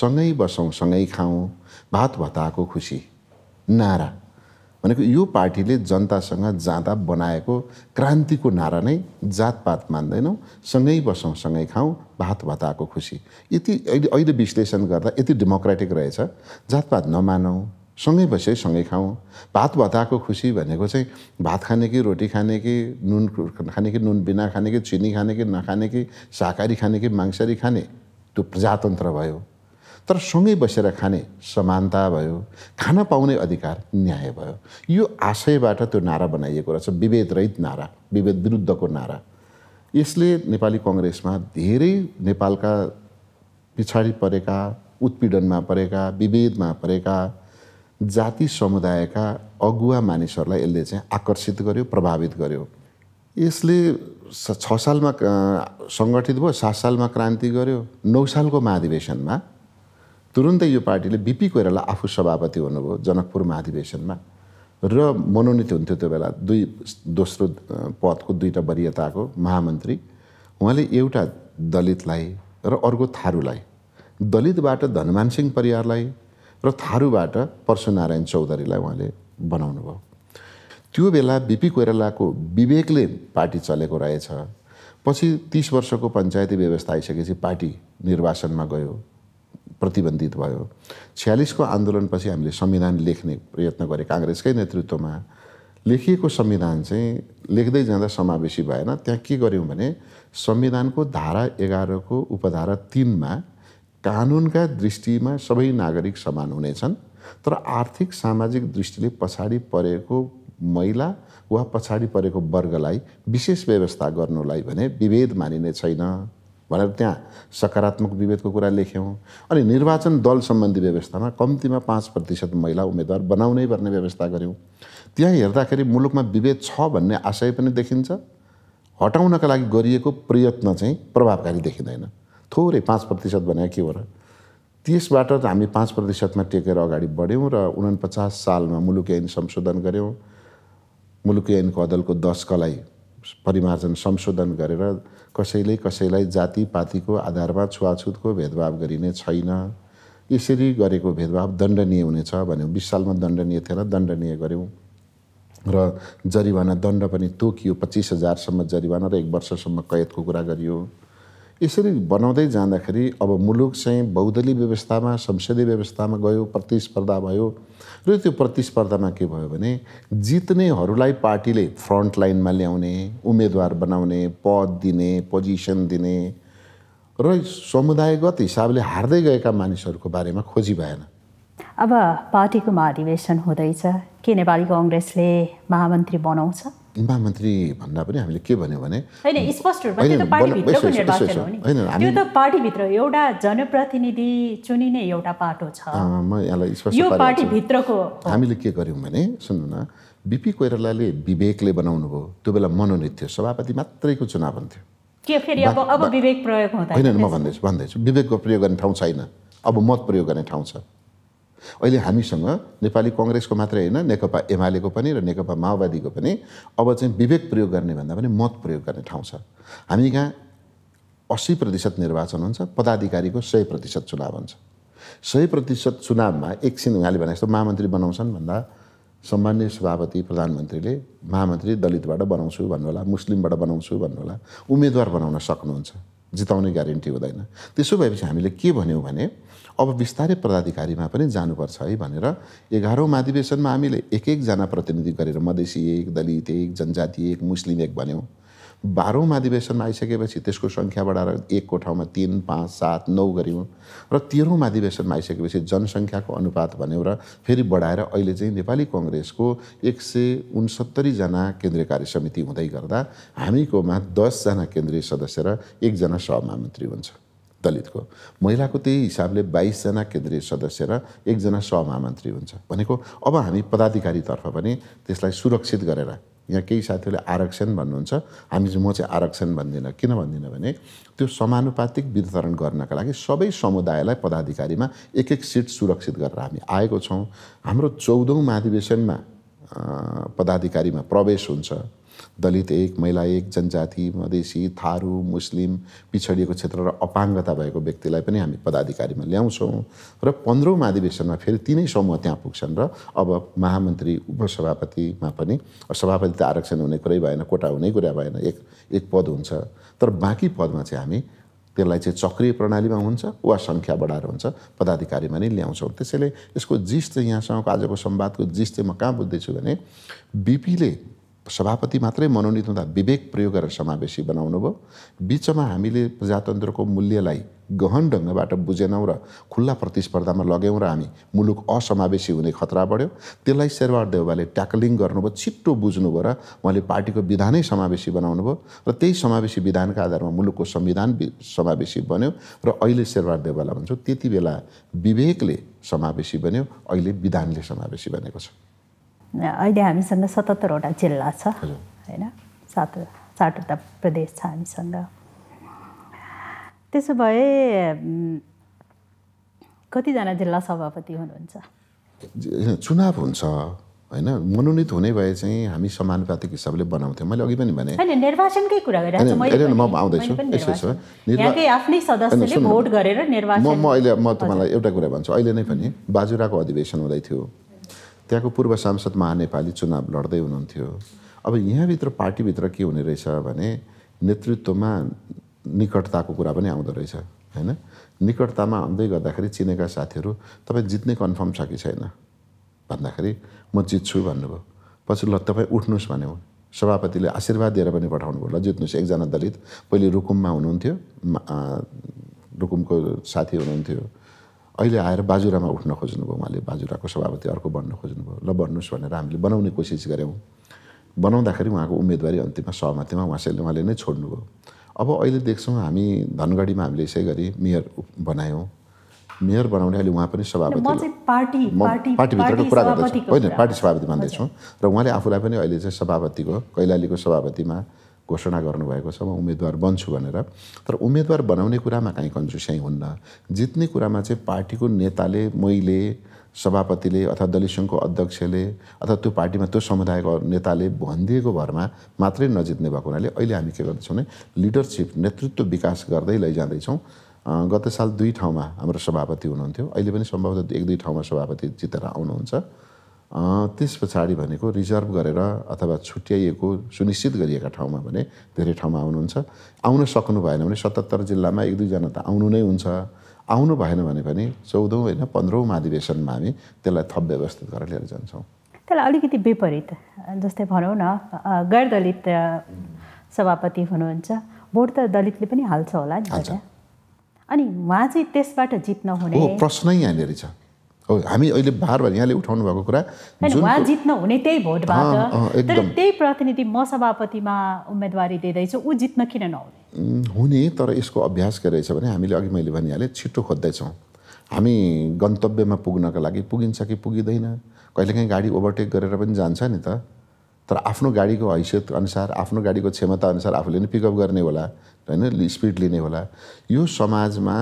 सँगै बसौँ सँगै खाउँ भात भताको खुसी नारा भनेको यो पार्टीले जनतासँग जाँदा बनाएको क्रान्तिको नारा नै जातपात मान्दैनौँ सँगै बसौँ सँगै खाउँ भात भताको खुसी यति अहिले अहिले विश्लेषण गर्दा यति डेमोक्रेटिक रहेछ जातपात नमानौँ सँगै बसे सँगै खाउँ भात भत्ताको खुसी भनेको चाहिँ भात खाने कि रोटी खाने कि नुन खाने कि नुन बिना खाने कि चिनी खाने कि नखाने कि शाकाहारी खाने कि मांसाहारी खाने त्यो प्रजातन्त्र भयो तर सँगै बसेर खाने समानता भयो खान पाउने अधिकार न्याय भयो यो आशयबाट त्यो नारा बनाइएको रहेछ विभेदरहित नारा विभेद विरुद्धको नारा यसले नेपाली कङ्ग्रेसमा धेरै नेपालका पछाडि परेका उत्पीडनमा परेका विभेदमा परेका जाति समुदायका अगुवा मानिसहरूलाई यसले चाहिँ आकर्षित गर्यो प्रभावित गर्यो यसले छ सालमा सङ्गठित भयो सात सालमा क्रान्ति गर्यो नौ सालको महाधिवेशनमा तुरुन्तै यो पार्टीले बिपी कोइराला आफू सभापति हुनुभयो जनकपुर महाधिवेशनमा र मनोनित हुन्थ्यो त्यो बेला दुई दोस्रो पदको दुईवटा वरियताको महामन्त्री उहाँले एउटा दलितलाई र अर्को थारूलाई दलितबाट धनमान सिंह परियारलाई र थारूबाट परशुनारायण चौधरीलाई उहाँले बनाउनु भयो त्यो बेला बिपी कोइरालाको विवेकले पार्टी चलेको रहेछ पछि तिस वर्षको पञ्चायती व्यवस्था आइसकेपछि पार्टी निर्वाचनमा गयो प्रतिबन्धित भयो छ्यालिसको आन्दोलनपछि हामीले संविधान लेख्ने प्रयत्न गरे काङ्ग्रेसकै नेतृत्वमा लेखिएको संविधान चाहिँ लेख्दै जाँदा समावेशी भएन त्यहाँ के गऱ्यौँ भने संविधानको धारा एघारको उपधारा तिनमा कानुनका दृष्टिमा सबै नागरिक समान हुनेछन् तर आर्थिक सामाजिक दृष्टिले पछाडि परेको महिला वा पछाडि परेको वर्गलाई विशेष व्यवस्था गर्नुलाई भने विभेद मानिने छैन भनेर त्यहाँ सकारात्मक विभेदको कुरा लेख्यौँ अनि निर्वाचन दल सम्बन्धी व्यवस्थामा कम्तीमा पाँच प्रतिशत महिला उम्मेदवार बनाउनै पर्ने व्यवस्था गऱ्यौँ त्यहाँ हेर्दाखेरि मुलुकमा विभेद छ भन्ने आशय पनि देखिन्छ हटाउनका लागि गरिएको प्रयत्न चाहिँ प्रभावकारी देखिँदैन थोरै पाँच प्रतिशत भने के हो र त्यसबाट त हामी पाँच प्रतिशतमा टेकेर अगाडि बढ्यौँ र उनापचास सालमा मुलुकी ऐन संशोधन गऱ्यौँ मुलुकी ऐनको अदलको दशकलाई परिमार्जन संशोधन गरेर कसैले कसैलाई जाति पातिको आधारमा छुवाछुतको भेदभाव गरिने छैन यसरी गरेको भेदभाव दण्डनीय हुनेछ भन्यौँ बिस सालमा दण्डनीय थिएन दण्डनीय गऱ्यौँ र जरिवाना दण्ड पनि तोकियो पच्चिस हजारसम्म जरिवाना र एक वर्षसम्म कैदको कुरा गरियो यसरी बनाउँदै जाँदाखेरि अब मुलुक चाहिँ बौद्धली व्यवस्थामा संसदीय व्यवस्थामा गयो प्रतिस्पर्धा भयो र त्यो प्रतिस्पर्धामा के भयो भने जित्नेहरूलाई पार्टीले फ्रन्ट लाइनमा ल्याउने उम्मेदवार बनाउने पद दिने पोजिसन दिने र समुदायगत हिसाबले हार्दै गएका मानिसहरूको बारेमा खोजी भएन अब पार्टीको महाधिवेशन हुँदैछ के नेपाली कङ्ग्रेसले महामन्त्री बनाउँछ महामन्त्री भन्दा पनि हामीले के भन्यो भने होइन स्पष्ट रूपमा त्यो त पार्टीभित्रको निर्वाचन हो नि त्यो त पार्टीभित्र एउटा जनप्रतिनिधि चुनिने एउटा पाटो छ म यहाँलाई स्पष्ट यो पार्टीभित्रको हामीले के गर्यौँ भने सुन्नु न बिपी कोइरालाले विवेकले बनाउनु भयो त्यो बेला मनोनित थियो सभापति मात्रैको चुनाव हुन्थ्यो के फेरि अब अब विवेक प्रयोग हुँदैन म भन्दैछु भन्दैछु विवेकको प्रयोग गर्ने ठाउँ छैन अब मत प्रयोग गर्ने ठाउँ छ अहिले हामीसँग नेपाली कङ्ग्रेसको मात्रै होइन नेकपा एमालेको पनि र नेकपा माओवादीको पनि अब चाहिँ विवेक प्रयोग गर्ने भन्दा पनि मत प्रयोग गर्ने ठाउँ छ हामी कहाँ अस्सी प्रतिशत निर्वाचन हुन्छ पदाधिकारीको सय प्रतिशत चुनाव हुन्छ सय प्रतिशत चुनावमा एकछिन उहाँले भने जस्तो महामन्त्री बनाउँछन् भन्दा सामान्य सभापति प्रधानमन्त्रीले महामन्त्री दलितबाट बनाउँछु भन्नुहोला मुस्लिमबाट बनाउँछु भन्नुहोला उम्मेदवार बनाउन सक्नुहुन्छ जिताउने ग्यारेन्टी हुँदैन त्यसो भएपछि हामीले के भन्यौँ भने अब बिस्तारै पदाधिकारीमा पनि जानुपर्छ है भनेर एघारौँ महाधिवेशनमा हामीले एक एकजना प्रतिनिधि गरेर मधेसी एक दलित एक जनजाति एक मुस्लिम एक भन्यौँ बाह्रौँ महाधिवेशनमा आइसकेपछि त्यसको सङ्ख्या बढाएर एकको ठाउँमा तिन पाँच सात नौ गऱ्यौँ र तेह्रौँ महाधिवेशनमा आइसकेपछि जनसङ्ख्याको अनुपात भन्यौँ र फेरि बढाएर अहिले चाहिँ नेपाली कङ्ग्रेसको एक सय उन्सत्तरीजना केन्द्रीय कार्य समिति हुँदै गर्दा हामीकोमा दसजना केन्द्रीय सदस्य र एकजना सहमन्त्री हुन्छ दलितको महिलाको त्यही हिसाबले बाइसजना केन्द्रीय सदस्य र एकजना सहमहामन्त्री हुन्छ भनेको अब हामी पदाधिकारीतर्फ पनि त्यसलाई सुरक्षित गरेर यहाँ केही साथीहरूले आरक्षण भन्नुहुन्छ हामी चाहिँ म चाहिँ आरक्षण भन्दिनँ किन भन्दिनँ भने त्यो समानुपातिक वितरण गर्नका लागि सबै समुदायलाई पदाधिकारीमा एक एक सिट सुरक्षित गरेर हामी आएको छौँ हाम्रो चौधौँ महाधिवेशनमा पदाधिकारीमा प्रवेश हुन्छ दलित एक महिला एक जनजाति मधेसी थारू मुस्लिम पिछडिएको क्षेत्र र अपाङ्गता भएको व्यक्तिलाई पनि हामी पदाधिकारीमा ल्याउँछौँ र पन्ध्रौँ महाधिवेशनमा फेरि तिनै समूह त्यहाँ पुग्छन् र अब महामन्त्री उपसभापतिमा पनि सभापति त आरक्षण हुने कुरै भएन कोटा हुने कुरा भएन एक एक पद हुन्छ तर बाँकी पदमा चाहिँ हामी त्यसलाई चाहिँ चक्रिय प्रणालीमा हुन्छ वा सङ्ख्या बढाएर हुन्छ पदाधिकारीमा नै ल्याउँछौँ त्यसैले यसको जिस्ट चाहिँ यहाँसँगको आजको संवादको जिस्ट चाहिँ म कहाँ बुझ्दैछु भने बिपीले सभापति मात्रै मनोनित हुँदा विवेक प्रयोग गरेर समावेशी बनाउनु भयो बिचमा हामीले प्रजातन्त्रको मूल्यलाई गहन ढङ्गबाट बुझेनौँ र खुल्ला प्रतिस्पर्धामा लग्यौँ र हामी मुलुक असमावेशी हुने खतरा बढ्यो त्यसलाई शेरबहादुर देउवाले ट्याकलिङ गर्नुभयो छिट्टो बुझ्नुभयो र उहाँले पार्टीको विधानै समावेशी बनाउनु भयो र त्यही समावेशी विधानका आधारमा मुलुकको संविधान समावेशी बन्यो र अहिले शेरबहादुर देवाललाई भन्छौँ त्यति बेला विवेकले समावेशी बन्यो अहिले विधानले समावेशी बनेको छ अहिले हामीसँग सतहत्तरवटा जिल्ला छ होइन सात सातवटा प्रदेश छ हामीसँग त्यसो भए कतिजना जिल्ला सभापति हुनुहुन्छ चुनाव हुन्छ होइन मनोनित हुने भए चाहिँ हामी समानुपातिक हिसाबले बनाउँथ्यौँ मैले अघि पनि भने निर्वाचनकै कुरा गरिरहेको म म अहिले म तपाईँलाई एउटा कुरा भन्छु अहिले नै पनि बाजुराको अधिवेशन हुँदै थियो त्यहाँको पूर्व सांसद महानेपाली चुनाव लड्दै हुनुहुन्थ्यो अब यहाँभित्र पार्टीभित्र के हुने रहेछ भने नेतृत्वमा निकटताको कुरा पनि आउँदो रहेछ होइन निकटतामा आउँदै गर्दाखेरि चिनेका साथीहरू तपाईँ जित्ने कन्फर्म छ कि छैन भन्दाखेरि म जित्छु भन्नुभयो पछि ल तपाईँ उठ्नुहोस् भन्यो सभापतिले आशीर्वाद दिएर पनि पठाउनु भयो ल जित्नुहोस् एकजना दलित पहिले रुकुममा हुनुहुन्थ्यो रुकुमको साथी हुनुहुन्थ्यो अहिले आएर बाजुरामा उठ्न खोज्नुभयो उहाँले बाजुराको सभापति अर्को बन्न खोज्नुभयो ल बन्नुहोस् भनेर हामीले बनाउने कोसिस गऱ्यौँ बनाउँदाखेरि उहाँको उम्मेदवारी अन्तिममा सहमतिमा उहाँले उहाँले नै छोड्नुभयो अब अहिले देख्छौँ हामी धनगढीमा हामीले यसै गरी मेयर बनायौँ मेयर बनाउने अहिले उहाँ पनि सभापति पार्टीभित्रको कुरा गर्दैछौँ होइन पार्टी सभापति मान्दैछौँ र उहाँले आफूलाई पनि अहिले चाहिँ सभापतिको कैलालीको सभापतिमा घोषणा गर्नुभएको छ म उम्मेदवार बन्छु भनेर तर उम्मेदवार बनाउने कुरामा काहीँ कन्जुस्याइ हुन्न जित्ने कुरामा चाहिँ पार्टीको नेताले मैले सभापतिले अथवा दलित सङ्घको अध्यक्षले अथवा त्यो पार्टीमा त्यो समुदायको नेताले भनिदिएको भरमा मात्रै नजित्ने भएको हुनाले अहिले हामी के गर्दैछौँ भने लिडरसिप नेतृत्व विकास गर्दै लैजाँदैछौँ गत साल दुई ठाउँमा हाम्रो सभापति हुनुहुन्थ्यो अहिले पनि सम्भवतः एक दुई ठाउँमा सभापति जितेर आउनुहुन्छ त्यस पछाडि भनेको रिजर्भ गरेर अथवा छुट्याइएको सुनिश्चित गरिएका ठाउँमा भने धेरै ठाउँमा आउनुहुन्छ आउन सक्नु भएन भने सतहत्तर जिल्लामा एक दुईजना त आउनु नै हुन्छ आउनु भएन भने पनि चौधौँ होइन पन्ध्रौँ महाधिवेशनमा हामी त्यसलाई थप व्यवस्थित गरेर लिएर जान्छौँ त्यसलाई अलिकति विपरीत जस्तै भनौँ न गैर दलित सभापति हुनुहुन्छ भोट त दलितले पनि हाल्छ होला नि अनि उहाँ चाहिँ त्यसबाट जित्न हुने प्रश्नै यहाँनिर छ हामी अहिले बार बार यहाँले उठाउनु भएको कुरा उहाँ जित्न हुने त्यही भोटबाट तर त्यही प्रतिनिधि म सभापतिमा उम्मेदवारी दिँदैछु ऊ जित्न किन नहुने हुने तर यसको अभ्यास के रहेछ भने हामीले अघि मैले भनिहालेँ छिटो खोज्दैछौँ हामी गन्तव्यमा पुग्नका लागि पुगिन्छ कि पुगिँदैन कहिलेकाहीँ गाडी ओभरटेक गरेर पनि जान्छ नि त तर आफ्नो गाडीको हैसियत अनुसार आफ्नो गाडीको क्षमता अनुसार आफूले नै पिकअप गर्ने होला होइन स्पिड लिने होला यो समाजमा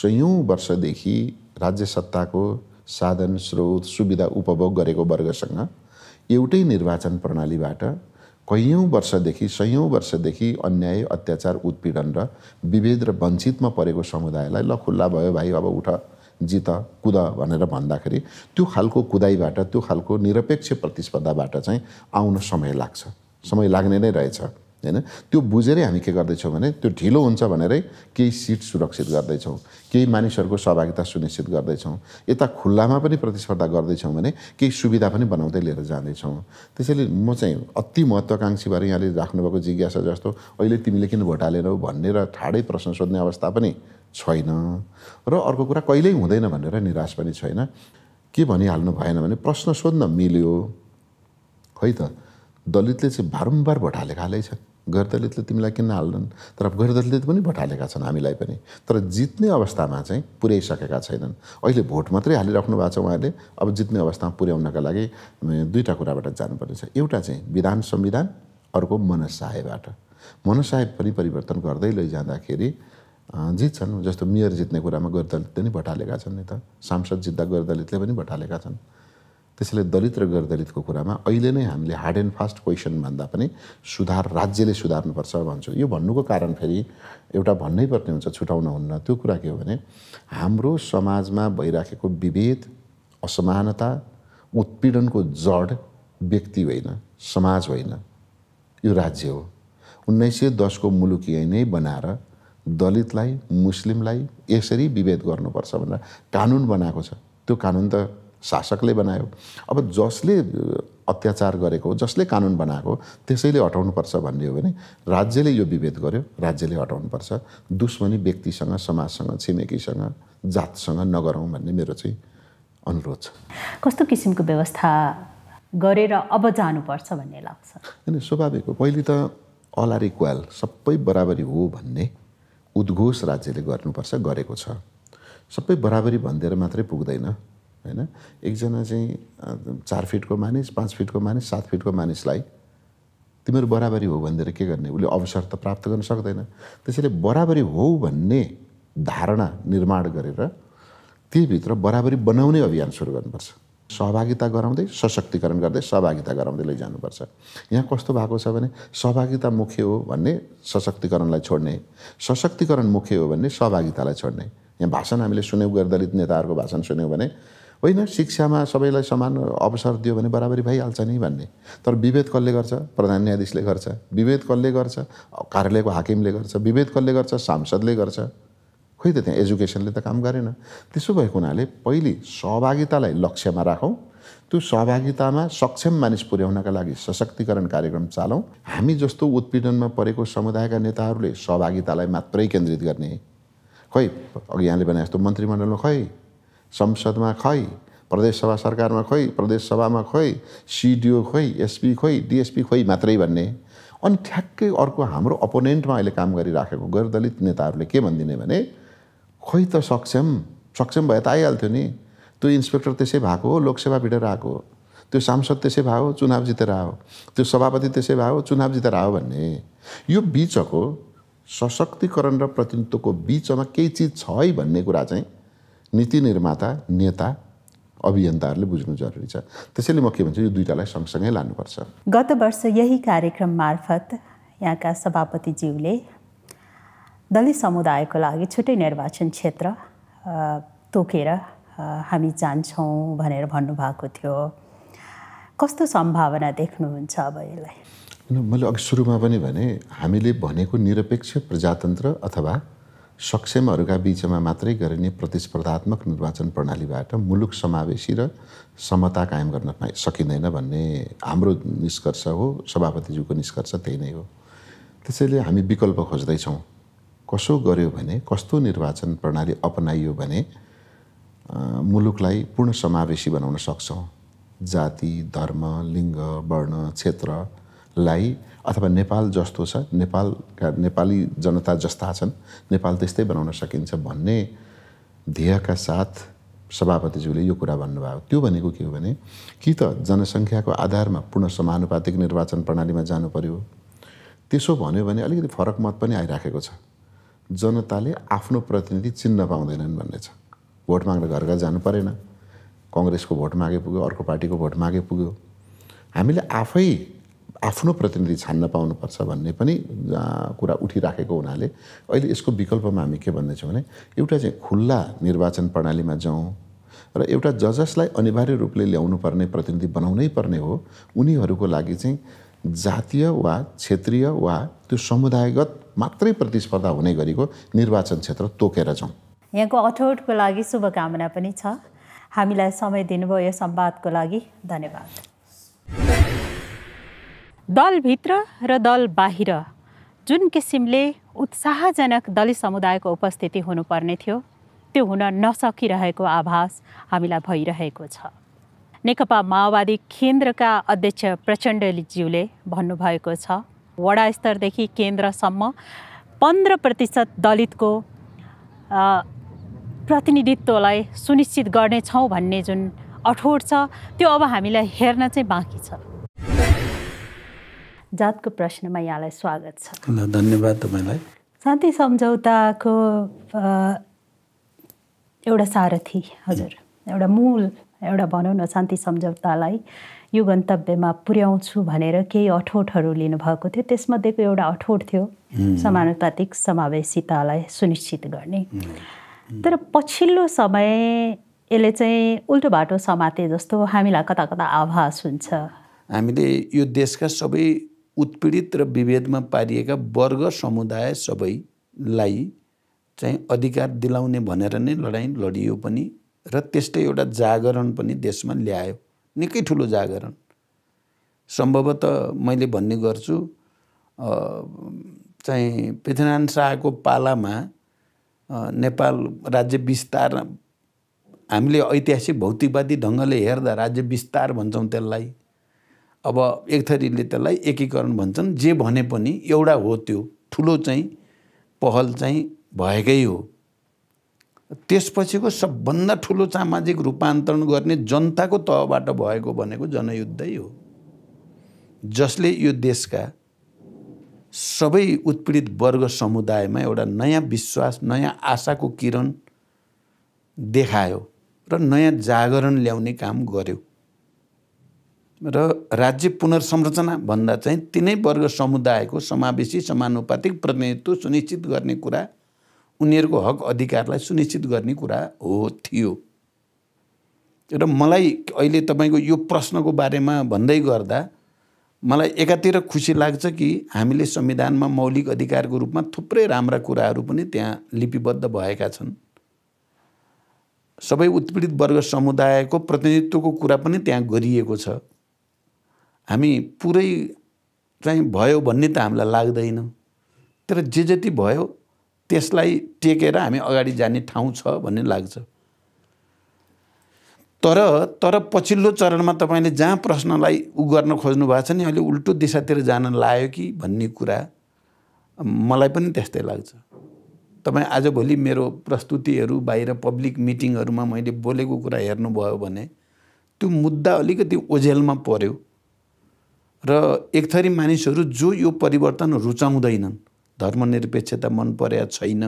सयौँ वर्षदेखि राज्य सत्ताको साधन स्रोत सुविधा उपभोग गरेको वर्गसँग एउटै निर्वाचन प्रणालीबाट कैयौँ वर्षदेखि सयौँ वर्षदेखि अन्याय अत्याचार उत्पीडन र विभेद र वञ्चितमा परेको समुदायलाई ल खुल्ला भयो भाइ अब उठ जित कुद भनेर भन्दाखेरि त्यो खालको कुदाइबाट त्यो खालको निरपेक्ष प्रतिस्पर्धाबाट चाहिँ आउन समय लाग्छ समय लाग्ने नै रहेछ होइन त्यो बुझेरै हामी के गर्दैछौँ भने त्यो ढिलो हुन्छ भनेरै केही सिट सुरक्षित गर्दैछौँ केही मानिसहरूको सहभागिता सुनिश्चित गर्दैछौँ यता खुल्लामा पनि प्रतिस्पर्धा गर्दैछौँ भने केही सुविधा पनि बनाउँदै लिएर जाँदैछौँ त्यसैले म चाहिँ अति महत्त्वकाङ्क्षी भएर यहाँले राख्नुभएको जिज्ञासा जस्तो अहिले तिमीले किन भोट हालेनौ भन्ने र ठाडै प्रश्न सोध्ने अवस्था पनि छैन र अर्को कुरा कहिल्यै हुँदैन भनेर निराश पनि छैन के भनिहाल्नु भएन भने प्रश्न सोध्न मिल्यो है त दलितले चाहिँ बारम्बार भोट हालेका हालै छन् गर्दाले दलितले तिमीलाई किन हाल्नन् तर गर्दाले पनि भटालेका छन् हामीलाई पनि तर जित्ने अवस्थामा चाहिँ पुर्याइसकेका छैनन् अहिले भोट मात्रै हालिराख्नु भएको छ उहाँहरूले अब जित्ने अवस्थामा पुर्याउनका लागि दुईवटा कुराबाट जानुपर्नेछ एउटा चाहिँ विधान संविधान अर्को मनसायबाट मनसाय पनि परिवर्तन गर्दै लैजाँदाखेरि जित्छन् जस्तो मेयर जित्ने कुरामा गर्दलितले पनि भटालेका छन् नि त सांसद जित्दा गर्दलितले पनि भटालेका छन् त्यसैले दलित र गैर दलितको कुरामा अहिले नै हामीले हार्ड एन्ड फास्ट क्वेसन भन्दा पनि सुधार राज्यले सुधार्नुपर्छ भन्छु यो भन्नुको कारण फेरि एउटा भन्नै पर्ने हुन्छ छुटाउन हुन्न त्यो कुरा के हो भने हाम्रो समाजमा भइराखेको विभेद असमानता उत्पीडनको जड व्यक्ति होइन समाज होइन यो राज्य हो उन्नाइस सय दसको मुलुक नै बनाएर दलितलाई मुस्लिमलाई यसरी विभेद गर्नुपर्छ भनेर कानुन बनाएको छ त्यो कानुन त शासकले बनायो अब जसले अत्याचार गरेको जसले कानुन बनाएको त्यसैले हटाउनुपर्छ भन्ने हो भने राज्यले यो विभेद गर्यो राज्यले हटाउनुपर्छ दुश्मनी व्यक्तिसँग समाजसँग छिमेकीसँग जातसँग नगरौँ भन्ने मेरो चाहिँ अनुरोध छ कस्तो किसिमको व्यवस्था गरेर अब जानुपर्छ भन्ने लाग्छ होइन स्वाभाविक हो पहिले त आर इक्वाल सबै बराबरी हो भन्ने उद्घोष राज्यले गर्नुपर्छ गरेको छ सबै बराबरी भनिदिएर मात्रै पुग्दैन होइन एकजना चाहिँ चार फिटको मानिस पाँच फिटको मानिस सात फिटको मानिसलाई तिमीहरू बराबरी हो भनेर के गर्ने उसले अवसर त प्राप्त गर्न सक्दैन त्यसैले बराबरी हो भन्ने धारणा निर्माण गरेर त्यहीभित्र बराबरी बनाउने अभियान सुरु गर्नुपर्छ सहभागिता गराउँदै सशक्तिकरण गर्दै सहभागिता गराउँदै लैजानुपर्छ यहाँ कस्तो भएको छ भने सहभागिता मुख्य हो भन्ने सशक्तिकरणलाई छोड्ने सशक्तिकरण मुख्य हो भन्ने सहभागितालाई छोड्ने यहाँ भाषण हामीले सुन्यौँ दलित नेताहरूको भाषण सुन्यौँ भने होइन शिक्षामा सबैलाई समान अवसर दियो भने बराबरी भइहाल्छ नि भन्ने तर विभेद कसले गर्छ प्रधान न्यायाधीशले गर्छ विभेद कसले गर्छ कार्यालयको हाकिमले गर्छ विभेद कसले गर्छ सांसदले गर्छ खोइ त त्यहाँ एजुकेसनले त काम गरेन त्यसो भएको हुनाले पहिले सहभागितालाई लक्ष्यमा राखौँ त्यो सहभागितामा सक्षम मानिस पुर्याउनका लागि सशक्तिकरण कार्यक्रम चालौँ हामी जस्तो उत्पीडनमा परेको समुदायका नेताहरूले सहभागितालाई मात्रै केन्द्रित गर्ने खै अघि यहाँले भने जस्तो मन्त्रीमण्डलमा खै संसदमा खै प्रदेशसभा सरकारमा खोइ प्रदेशसभामा खोइ सिडिओ खोइ एसपी खोइ डिएसपी खोइ मात्रै भन्ने अनि ठ्याक्कै अर्को हाम्रो अपोनेन्टमा अहिले काम गरिराखेको गैर दलित नेताहरूले के भनिदिने भने खोइ त सक्षम सक्षम भए त आइहाल्थ्यो नि त्यो इन्सपेक्टर त्यसै भएको हो लोकसेवा भिडेर आएको हो त्यो सांसद त्यसै भयो चुनाव जितेर आयो त्यो सभापति त्यसै भयो चुनाव जितेर आयो भन्ने यो बिचको सशक्तिकरण र प्रतिनिधित्वको बिचमा केही चिज छ है भन्ने कुरा चाहिँ नीति निर्माता नेता अभियन्ताहरूले बुझ्नु जरुरी छ त्यसैले म के भन्छु यो दुइटालाई सँगसँगै लानुपर्छ गत वर्ष यही कार्यक्रम मार्फत यहाँका सभापतिज्यूले दलित समुदायको लागि छुट्टै निर्वाचन क्षेत्र तोकेर हामी जान्छौँ भनेर भन्नुभएको थियो कस्तो सम्भावना देख्नुहुन्छ अब यसलाई मैले अघि सुरुमा पनि भने हामीले भनेको निरपेक्ष प्रजातन्त्र अथवा सक्षमहरूका बिचमा मात्रै गरिने प्रतिस्पर्धात्मक निर्वाचन प्रणालीबाट मुलुक समावेशी र समता कायम गर्न सकिँदैन भन्ने हाम्रो निष्कर्ष हो सभापतिज्यूको निष्कर्ष त्यही नै हो त्यसैले हामी विकल्प खोज्दैछौँ कसो गर्यो भने कस्तो निर्वाचन प्रणाली अपनाइयो भने मुलुकलाई पूर्ण समावेशी बनाउन सक्छौँ जाति धर्म लिङ्ग वर्ण क्षेत्र लाई अथवा नेपाल जस्तो छ नेपालका नेपाली जनता जस्ता छन् नेपाल त्यस्तै बनाउन सकिन्छ भन्ने ध्येयका साथ सभापतिज्यूले यो कुरा भन्नुभयो त्यो भनेको के हो भने कि त जनसङ्ख्याको आधारमा पुनः समानुपातिक निर्वाचन प्रणालीमा जानु पर्यो त्यसो भन्यो भने अलिकति फरक मत पनि आइराखेको छ जनताले आफ्नो प्रतिनिधि चिन्न पाउँदैनन् भन्ने छ भोट माग्न घर घर जानु परेन कङ्ग्रेसको भोट मागे पुग्यो अर्को पार्टीको भोट मागे पुग्यो हामीले आफै आफ्नो प्रतिनिधि छान्न पाउनुपर्छ भन्ने पनि कुरा उठिराखेको हुनाले अहिले यसको विकल्पमा हामी के भन्दैछौँ भने एउटा चाहिँ खुल्ला निर्वाचन प्रणालीमा जाउँ र एउटा ज जसलाई अनिवार्य रूपले ल्याउनु पर्ने प्रतिनिधि बनाउनै पर्ने हो उनीहरूको लागि चाहिँ जातीय वा क्षेत्रीय वा त्यो समुदायगत मात्रै प्रतिस्पर्धा हुने गरेको निर्वाचन क्षेत्र तोकेर जाउँ यहाँको अठोटको लागि शुभकामना पनि छ हामीलाई समय दिनुभयो यो संवादको लागि धन्यवाद दलभित्र र दल बाहिर जुन किसिमले उत्साहजनक दलित समुदायको उपस्थिति हुनुपर्ने थियो त्यो हुन नसकिरहेको आभास हामीलाई भइरहेको छ नेकपा माओवादी केन्द्रका अध्यक्ष प्रचण्डजीले भन्नुभएको छ वडा स्तरदेखि केन्द्रसम्म पन्ध्र प्रतिशत दलितको प्रतिनिधित्वलाई सुनिश्चित गर्नेछौँ भन्ने जुन अठोट छ त्यो अब हामीलाई हेर्न चाहिँ बाँकी छ जातको प्रश्नमा यहाँलाई स्वागत छ धन्यवाद तपाईँलाई शान्ति सम्झौताको एउटा सारथी हजुर एउटा मूल एउटा भनौँ न शान्ति सम्झौतालाई यो गन्तव्यमा पुर्याउँछु भनेर केही अठोटहरू लिनुभएको थियो त्यसमध्येको एउटा अठोट थियो समानुपातिक समावेशितालाई सुनिश्चित गर्ने तर पछिल्लो समय यसले चाहिँ उल्टो बाटो समाते जस्तो हामीलाई कता कता आभास हुन्छ हामीले यो देशका सबै उत्पीडित र विभेदमा पारिएका वर्ग समुदाय सबैलाई चाहिँ अधिकार दिलाउने भनेर नै लडाइँ लडियो पनि र त्यस्तै एउटा जागरण पनि देशमा ल्यायो निकै ठुलो जागरण सम्भवतः मैले भन्ने गर्छु चाहिँ पृथ्वीनारायण शाहको पालामा नेपाल राज्य विस्तार हामीले ऐतिहासिक भौतिकवादी ढङ्गले हेर्दा राज्य विस्तार भन्छौँ त्यसलाई अब एक थरीले त्यसलाई एकीकरण भन्छन् जे भने पनि एउटा हो त्यो ठुलो चाहिँ पहल चाहिँ भएकै हो त्यसपछिको सबभन्दा ठुलो सामाजिक रूपान्तरण गर्ने जनताको तहबाट भएको भनेको जनयुद्धै हो जसले यो देशका सबै उत्पीडित वर्ग समुदायमा एउटा नयाँ विश्वास नयाँ आशाको किरण देखायो र नयाँ जागरण ल्याउने काम गर्यो र राज्य पुनर्संरचना भन्दा चाहिँ तिनै वर्ग समुदायको समावेशी समानुपातिक प्रतिनिधित्व सुनिश्चित गर्ने कुरा उनीहरूको हक अधिकारलाई सुनिश्चित गर्ने कुरा हो थियो र मलाई अहिले तपाईँको यो प्रश्नको बारेमा भन्दै गर्दा मलाई एकातिर खुसी लाग्छ कि हामीले संविधानमा मौलिक अधिकारको रूपमा थुप्रै राम्रा कुराहरू पनि त्यहाँ लिपिबद्ध भएका छन् सबै उत्पीडित वर्ग समुदायको प्रतिनिधित्वको कुरा पनि त्यहाँ गरिएको छ हामी पुरै चाहिँ भयो भन्ने त हामीलाई लाग्दैन तर जे जति भयो त्यसलाई टेकेर हामी अगाडि जाने ठाउँ छ भन्ने लाग्छ तर तर पछिल्लो चरणमा तपाईँले जहाँ प्रश्नलाई उ गर्न खोज्नु भएको छ नि अहिले उल्टो दिशातिर जान लायो कि भन्ने कुरा मलाई पनि त्यस्तै लाग्छ तपाईँ आजभोलि मेरो प्रस्तुतिहरू बाहिर पब्लिक मिटिङहरूमा मैले बोलेको कुरा हेर्नुभयो भने त्यो मुद्दा अलिकति ओझेलमा पर्यो र एक थरी मानिसहरू जो यो परिवर्तन रुचाउँदैनन् धर्मनिरपेक्षता मन परेको छैन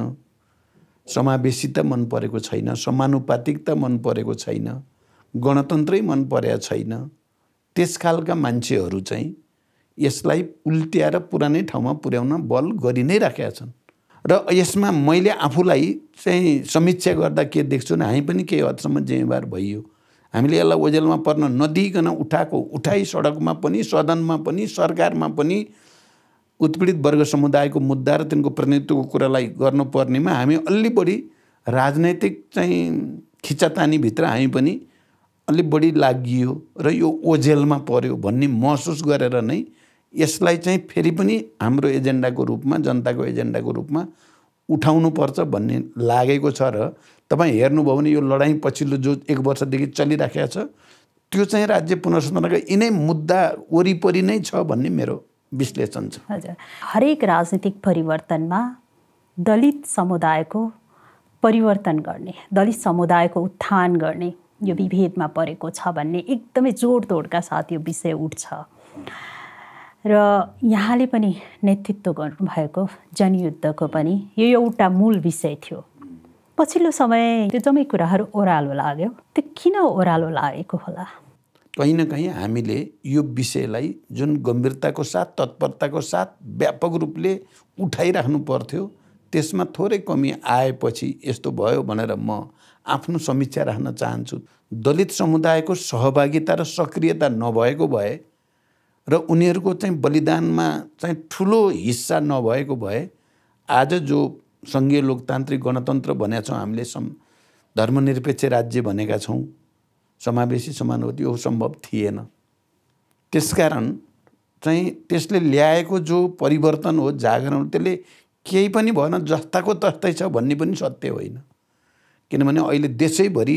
समावेशिता मन परेको छैन समानुपातिकता मन परेको छैन गणतन्त्रै मन परेको छैन त्यस खालका मान्छेहरू चाहिँ यसलाई उल्ट्याएर पुरानै ठाउँमा पुर्याउन बल गरि नै राखेका छन् र यसमा मैले आफूलाई चाहिँ समीक्षा गर्दा के देख्छु भने हामी पनि केही हदसम्म जिम्मेवार भइयो हामीले यसलाई ओजेलमा पर्न नदिइकन उठाएको उठाइ सडकमा पनि सदनमा पनि सरकारमा पनि उत्पीडित वर्ग समुदायको मुद्दा र तिनको प्रतिनिधित्वको कुरालाई गर्नुपर्नेमा हामी अलि बढी राजनैतिक चाहिँ खिचातानीभित्र हामी पनि अलि बढी लागियो र यो ओझेलमा पर्यो भन्ने महसुस गरेर नै यसलाई चाहिँ फेरि पनि हाम्रो एजेन्डाको रूपमा जनताको एजेन्डाको रूपमा उठाउनुपर्छ भन्ने लागेको छ र तपाईँ हेर्नुभयो भने यो लडाइँ पछिल्लो जो एक वर्षदेखि चलिराखेको छ त्यो चाहिँ राज्य पुनर्संरचनाको यिनै मुद्दा वरिपरि नै छ भन्ने मेरो विश्लेषण छ हजुर हरेक राजनीतिक परिवर्तनमा दलित समुदायको परिवर्तन गर्ने दलित समुदायको उत्थान गर्ने यो विभेदमा परेको छ भन्ने एकदमै जोडतोडका साथ यो विषय उठ्छ र यहाँले पनि नेतृत्व गर्नुभएको जनयुद्धको पनि यो एउटा मूल विषय थियो पछिल्लो समय त्यो जम्मै कुराहरू ओह्रालो लाग्यो त्यो किन ओह्रालो लागेको होला कहीँ न कहीँ हामीले यो विषयलाई जुन गम्भीरताको साथ तत्परताको साथ व्यापक रूपले उठाइराख्नु पर्थ्यो त्यसमा थोरै कमी आएपछि यस्तो भयो भनेर म आफ्नो समीक्षा राख्न चाहन्छु दलित समुदायको सहभागिता र सक्रियता नभएको भए र उनीहरूको चाहिँ बलिदानमा चाहिँ ठुलो हिस्सा नभएको भए आज जो सङ्घीय लोकतान्त्रिक गणतन्त्र भनेका छौँ हामीले सम् धर्मनिरपेक्ष राज्य भनेका छौँ समावेशी समानुभूति हो सम्भव थिएन त्यसकारण चाहिँ त्यसले ल्याएको जो परिवर्तन हो जागरण त्यसले केही पनि भएन जस्ताको तस्तै छ भन्ने पनि सत्य होइन किनभने अहिले देशैभरि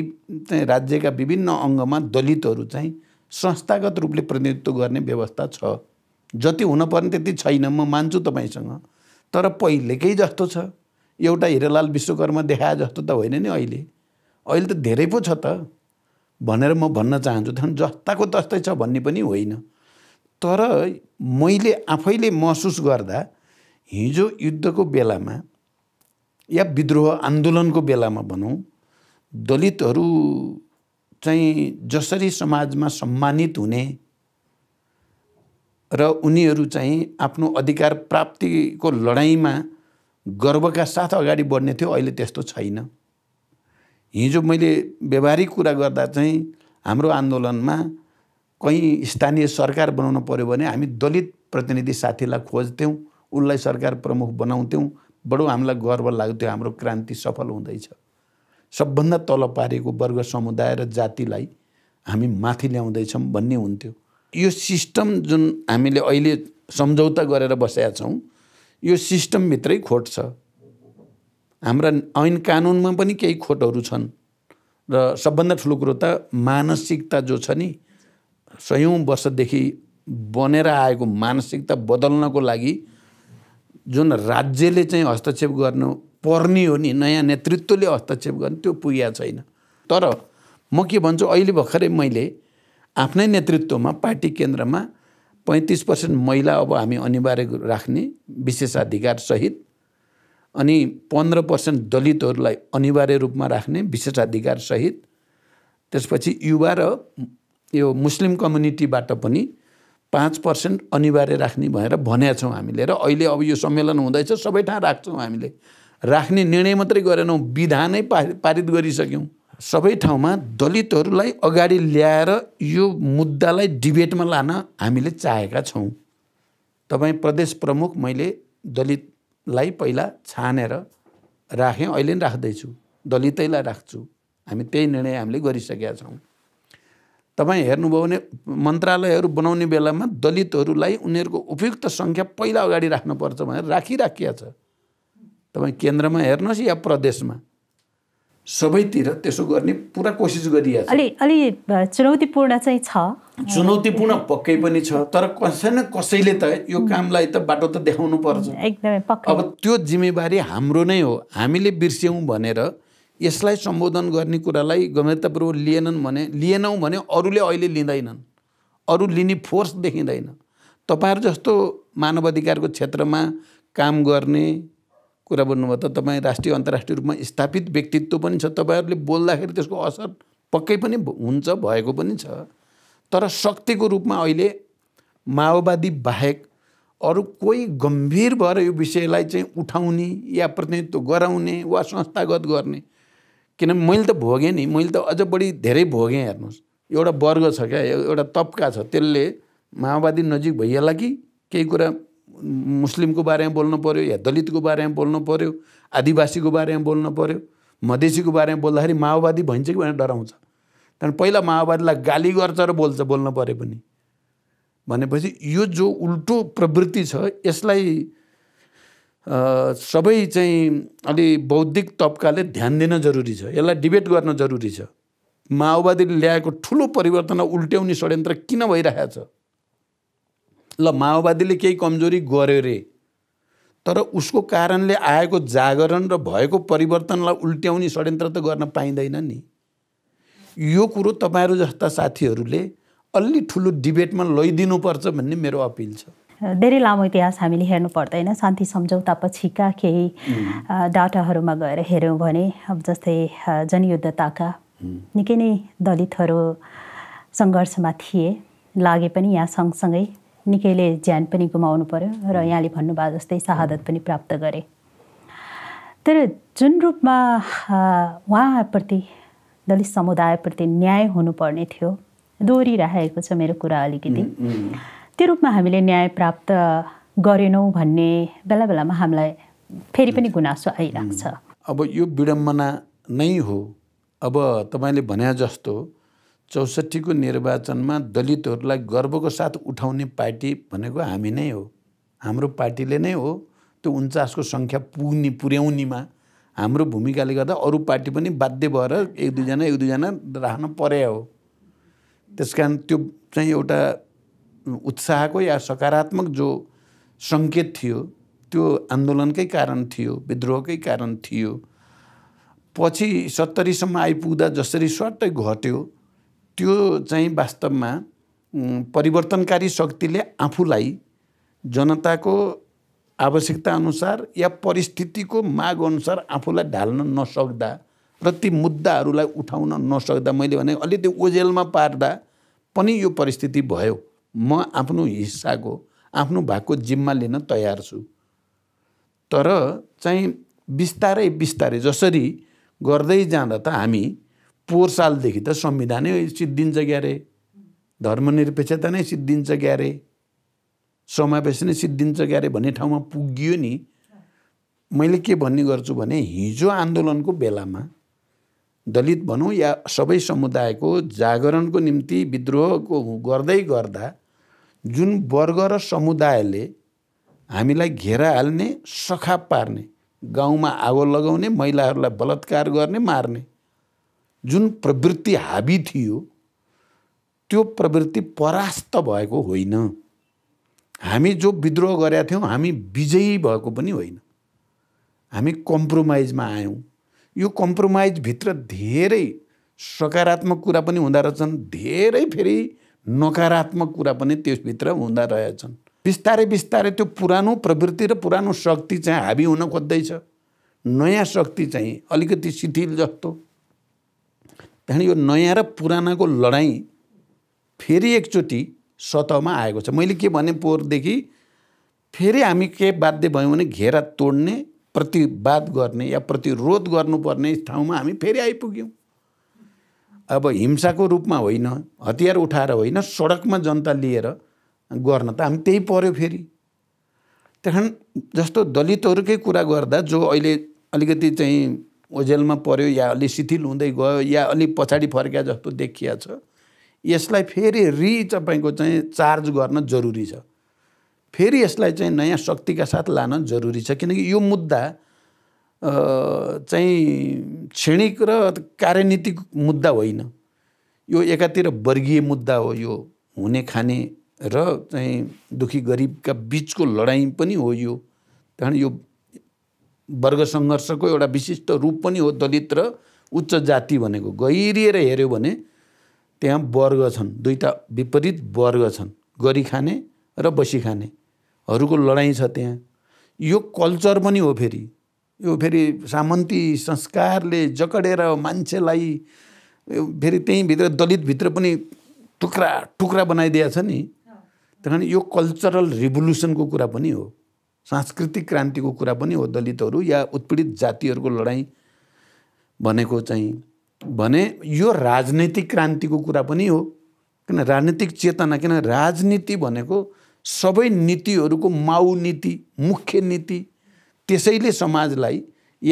चाहिँ राज्यका विभिन्न अङ्गमा दलितहरू चाहिँ संस्थागत रूपले प्रतिनिधित्व गर्ने व्यवस्था छ जति हुनपर्ने त्यति छैन म मान्छु तपाईँसँग तर पहिलेकै जस्तो छ एउटा हिरालाल विश्वकर्मा देखाए जस्तो त होइन नि अहिले अहिले त धेरै पो छ त भनेर म भन्न चाहन्छु धन जस्ताको तस्तै छ भन्ने पनि होइन तर मैले आफैले महसुस गर्दा हिजो युद्धको बेलामा या विद्रोह आन्दोलनको बेलामा भनौँ दलितहरू चाहिँ जसरी समाजमा सम्मानित हुने र उनीहरू चाहिँ आफ्नो अधिकार प्राप्तिको लडाइँमा गर्वका साथ अगाडि बढ्ने थियो अहिले त्यस्तो छैन हिजो मैले व्यवहारिक कुरा गर्दा चाहिँ हाम्रो आन्दोलनमा कहीँ स्थानीय सरकार बनाउनु पऱ्यो भने हामी दलित प्रतिनिधि साथीलाई खोज्थ्यौँ उसलाई सरकार प्रमुख बनाउँथ्यौँ बडो हामीलाई गर्व लाग्थ्यो हाम्रो क्रान्ति सफल हुँदैछ सबभन्दा तल पारेको वर्ग समुदाय र जातिलाई हामी माथि ल्याउँदैछौँ भन्ने हुन्थ्यो यो सिस्टम जुन हामीले अहिले सम्झौता गरेर बसेका छौँ यो सिस्टमभित्रै खोट छ हाम्रा ऐन कानुनमा पनि केही खोटहरू छन् र सबभन्दा ठुलो कुरो त मानसिकता जो छ नि सयौँ वर्षदेखि बनेर आएको मानसिकता बदल्नको लागि जुन राज्यले चाहिँ हस्तक्षेप गर्नु पर्ने हो नि नयाँ नेतृत्वले हस्तक्षेप गर्नु त्यो पुगेको छैन तर म के भन्छु अहिले भर्खरै मैले आफ्नै नेतृत्वमा पार्टी केन्द्रमा पैँतिस पर्सेन्ट महिला अब हामी अनिवार्य राख्ने विशेषाधिकारसहित अनि पन्ध्र पर्सेन्ट दलितहरूलाई अनिवार्य रूपमा राख्ने विशेषाधिकारसहित त्यसपछि युवा र यो मुस्लिम कम्युनिटीबाट पनि पाँच पर्सेन्ट अनिवार्य राख्ने भनेर भनेका छौँ हामीले र अहिले अब यो सम्मेलन हुँदैछ सबै ठाउँ राख्छौँ हामीले राख्ने निर्णय मात्रै गरेनौँ विधानै पारित गरिसक्यौँ सबै ठाउँमा दलितहरूलाई अगाडि ल्याएर यो मुद्दालाई डिबेटमा लान हामीले चाहेका छौँ तपाईँ प्रदेश प्रमुख मैले दलितलाई पहिला छानेर राखेँ अहिले पनि राख्दैछु दलितैलाई राख्छु हामी त्यही निर्णय हामीले गरिसकेका छौँ तपाईँ हेर्नुभयो भने मन्त्रालयहरू बनाउने बेलामा दलितहरूलाई उनीहरूको उपयुक्त सङ्ख्या पहिला अगाडि राख्नुपर्छ भनेर राखिराखिया छ तपाईँ केन्द्रमा हेर्नुहोस् या प्रदेशमा सबैतिर त्यसो गर्ने पुरा कोसिस गरिया अलि अलि चुनौतीपूर्ण चाहिँ छ चुनौतीपूर्ण पक्कै पनि छ तर कसै न कसैले त यो कामलाई त बाटो त देखाउनु पर्छ एकदमै अब त्यो जिम्मेवारी हाम्रो नै हो हामीले बिर्स्यौँ भनेर यसलाई सम्बोधन गर्ने कुरालाई गम्भीरतापूर्वक लिएनन् भने लिएनौँ भने अरूले अहिले लिँदैनन् अरू लिने फोर्स देखिँदैन तपाईँहरू जस्तो मानव अधिकारको क्षेत्रमा काम गर्ने कुरा बोल्नुभयो त तपाईँ राष्ट्रिय अन्तर्राष्ट्रिय रूपमा स्थापित व्यक्तित्व पनि छ तपाईँहरूले बोल्दाखेरि त्यसको असर पक्कै पनि हुन्छ भएको पनि छ तर शक्तिको रूपमा अहिले माओवादी बाहेक अरू कोही गम्भीर भएर यो विषयलाई चाहिँ उठाउने या प्रतिनिधित्व गराउने वा संस्थागत गर्ने किनभने मैले त भोगेँ नि मैले त अझ बढी धेरै भोगेँ हेर्नुहोस् एउटा वर्ग छ क्या एउटा तब्का छ त्यसले माओवादी नजिक भइहाल्ला कि केही कुरा मुस्लिमको बारेमा बोल्नु पऱ्यो या दलितको बारेमा बोल्नु पऱ्यो आदिवासीको बारेमा बोल्नु पऱ्यो मधेसीको बारेमा बोल्दाखेरि माओवादी भइन्छ कि भनेर डराउँछ त्यहाँदेखि पहिला माओवादीलाई गाली गर्छ र बोल्छ बोल्नु परे पनि भनेपछि यो जो उल्टो प्रवृत्ति छ यसलाई सबै चाहिँ अलि बौद्धिक तब्काले ध्यान दिन जरुरी छ यसलाई डिबेट गर्न जरुरी छ माओवादीले ल्याएको ठुलो परिवर्तनलाई उल्ट्याउने षड्यन्त्र किन भइरहेको छ ल माओवादीले केही कमजोरी गर्यो रे तर उसको कारणले आएको जागरण र भएको परिवर्तनलाई उल्ट्याउने षड्यन्त्र त गर्न पाइँदैन नि यो कुरो तपाईँहरू जस्ता साथीहरूले अलि ठुलो डिबेटमा लैदिनुपर्छ भन्ने मेरो अपिल छ धेरै लामो इतिहास हामीले हेर्नु पर्दैन शान्ति सम्झौता पछिका केही डाटाहरूमा गएर हेऱ्यौँ भने अब जस्तै जनयुद्धताका निकै नै दलितहरू सङ्घर्षमा थिए लागे पनि यहाँ सँगसँगै निकैले ज्यान पनि गुमाउनु पर्यो र यहाँले भन्नुभयो जस्तै शहादत पनि प्राप्त गरे तर जुन रूपमा उहाँप्रति दलित समुदायप्रति न्याय हुनुपर्ने थियो दोहोरिराखेको छ मेरो कुरा अलिकति त्यो रूपमा हामीले न्याय प्राप्त गरेनौँ भन्ने बेला बेलामा हामीलाई फेरि पनि गुनासो आइरहेको छ अब यो विडम्बना नै हो अब तपाईँले भने जस्तो चौसठीको निर्वाचनमा दलितहरूलाई गर्वको साथ उठाउने पार्टी भनेको हामी नै हो हाम्रो पार्टीले नै हो त्यो उन्चासको सङ्ख्या पुग्ने पुर्याउनेमा हाम्रो भूमिकाले गर्दा अरू पार्टी पनि बाध्य भएर एक दुईजना एक दुईजना राख्न परे हो त्यस कारण त्यो चाहिँ एउटा उत्साहको या सकारात्मक जो सङ्केत थियो त्यो आन्दोलनकै कारण थियो विद्रोहकै कारण थियो पछि सत्तरीसम्म आइपुग्दा जसरी स्वाटै घट्यो त्यो चाहिँ वास्तवमा परिवर्तनकारी शक्तिले आफूलाई जनताको आवश्यकता अनुसार या परिस्थितिको माग अनुसार आफूलाई ढाल्न नसक्दा र ती मुद्दाहरूलाई उठाउन नसक्दा मैले भने अलिकति ओझेलमा पार्दा पनि यो परिस्थिति भयो म आफ्नो हिस्साको आफ्नो भागको जिम्मा लिन तयार छु तर चाहिँ बिस्तारै बिस्तारै जसरी गर्दै जाँदा त हामी पोहोर सालदेखि त संविधानै सिद्धिन्छ ग्यारे धर्मनिरपेक्षता नै सिद्धिन्छ ग्यारे समावेश नै सिद्धिन्छ ग्यारे भन्ने ठाउँमा पुगियो नि मैले के भन्ने गर्छु भने हिजो आन्दोलनको बेलामा दलित भनौँ या सबै समुदायको जागरणको निम्ति विद्रोहको गर्दै गर्दा जुन वर्ग र समुदायले हामीलाई घेरा हाल्ने सखा पार्ने गाउँमा आगो लगाउने महिलाहरूलाई बलात्कार गर्ने मार्ने जुन प्रवृत्ति हाबी थियो त्यो प्रवृत्ति परास्त भएको होइन हामी जो विद्रोह गरेका थियौँ हामी विजयी भएको पनि होइन हामी कम्प्रोमाइजमा आयौँ यो कम्प्रोमाइजभित्र धेरै सकारात्मक कुरा पनि हुँदो रहेछन् धेरै फेरि नकारात्मक कुरा पनि त्यसभित्र हुँदा रहेछन् बिस्तारै बिस्तारै त्यो पुरानो प्रवृत्ति र पुरानो शक्ति चाहिँ हाबी हुन खोज्दैछ नयाँ शक्ति चाहिँ अलिकति शिथिल जस्तो त्यहाँदेखि यो नयाँ र पुरानाको लडाइँ फेरि एकचोटि सतहमा आएको छ मैले के भने पोहोरदेखि फेरि हामी के बाध्य भयौँ भने घेरा तोड्ने प्रतिवाद गर्ने या प्रतिरोध गर्नुपर्ने ठाउँमा हामी फेरि आइपुग्यौँ अब हिंसाको रूपमा होइन हतियार उठाएर होइन सडकमा जनता लिएर गर्न त हामी त्यही पर्यो फेरि त्यहाँ जस्तो दलितहरूकै कुरा गर्दा जो अहिले अलिकति चाहिँ ओझेलमा पऱ्यो या अलि शिथिल हुँदै गयो या अलि पछाडि फर्क्या जस्तो देखिया छ यसलाई फेरि रि तपाईँको चाहिँ चार्ज गर्न जरुरी छ फेरि यसलाई चाहिँ नयाँ शक्तिका साथ लान जरुरी छ किनकि यो मुद्दा चाहिँ क्षणिक र कार्यनीतिक मुद्दा होइन यो एकातिर वर्गीय मुद्दा हो यो हुने खाने र चाहिँ दुखी गरिबका बिचको लडाइँ पनि हो यो त्यहाँ यो वर्ग सङ्घर्षको एउटा विशिष्ट रूप पनि हो दलित र उच्च जाति भनेको गहिरिएर हेऱ्यो भने त्यहाँ वर्ग छन् दुईवटा विपरीत वर्ग छन् गरिखाने र बसी खानेहरूको लडाइँ छ त्यहाँ यो कल्चर पनि हो फेरि यो फेरि सामन्ती संस्कारले जकडेर मान्छेलाई फेरि त्यहीँभित्र दलितभित्र पनि टुक्रा टुक्रा बनाइदिएछ नि त्यस यो कल्चरल रिभोल्युसनको कुरा पनि हो सांस्कृतिक क्रान्तिको कुरा पनि हो दलितहरू या उत्पीडित जातिहरूको लडाइँ भनेको चाहिँ भने यो राजनैतिक क्रान्तिको कुरा पनि हो किन राजनीतिक चेतना किन राजनीति भनेको सबै नीतिहरूको माउ नीति मुख्य नीति त्यसैले समाजलाई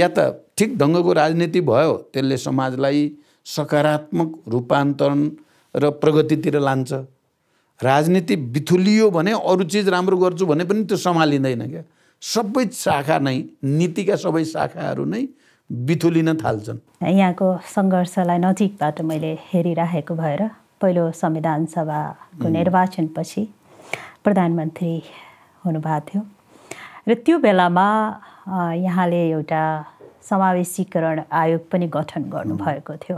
या त ठिक ढङ्गको राजनीति भयो त्यसले समाजलाई सकारात्मक रूपान्तरण र प्रगतितिर लान्छ राजनीति बिथुलियो भने अरू चिज राम्रो गर्छु भने पनि त्यो सम्हालिँदैन क्या सबै शाखा नै नीतिका सबै शाखाहरू नै बिथुलिन थाल्छन् यहाँको सङ्घर्षलाई नजिकबाट मैले हेरिराखेको भएर पहिलो संविधान सभाको निर्वाचनपछि प्रधानमन्त्री हुनुभएको थियो र त्यो बेलामा यहाँले एउटा समावेशीकरण आयोग पनि गठन गर्नुभएको थियो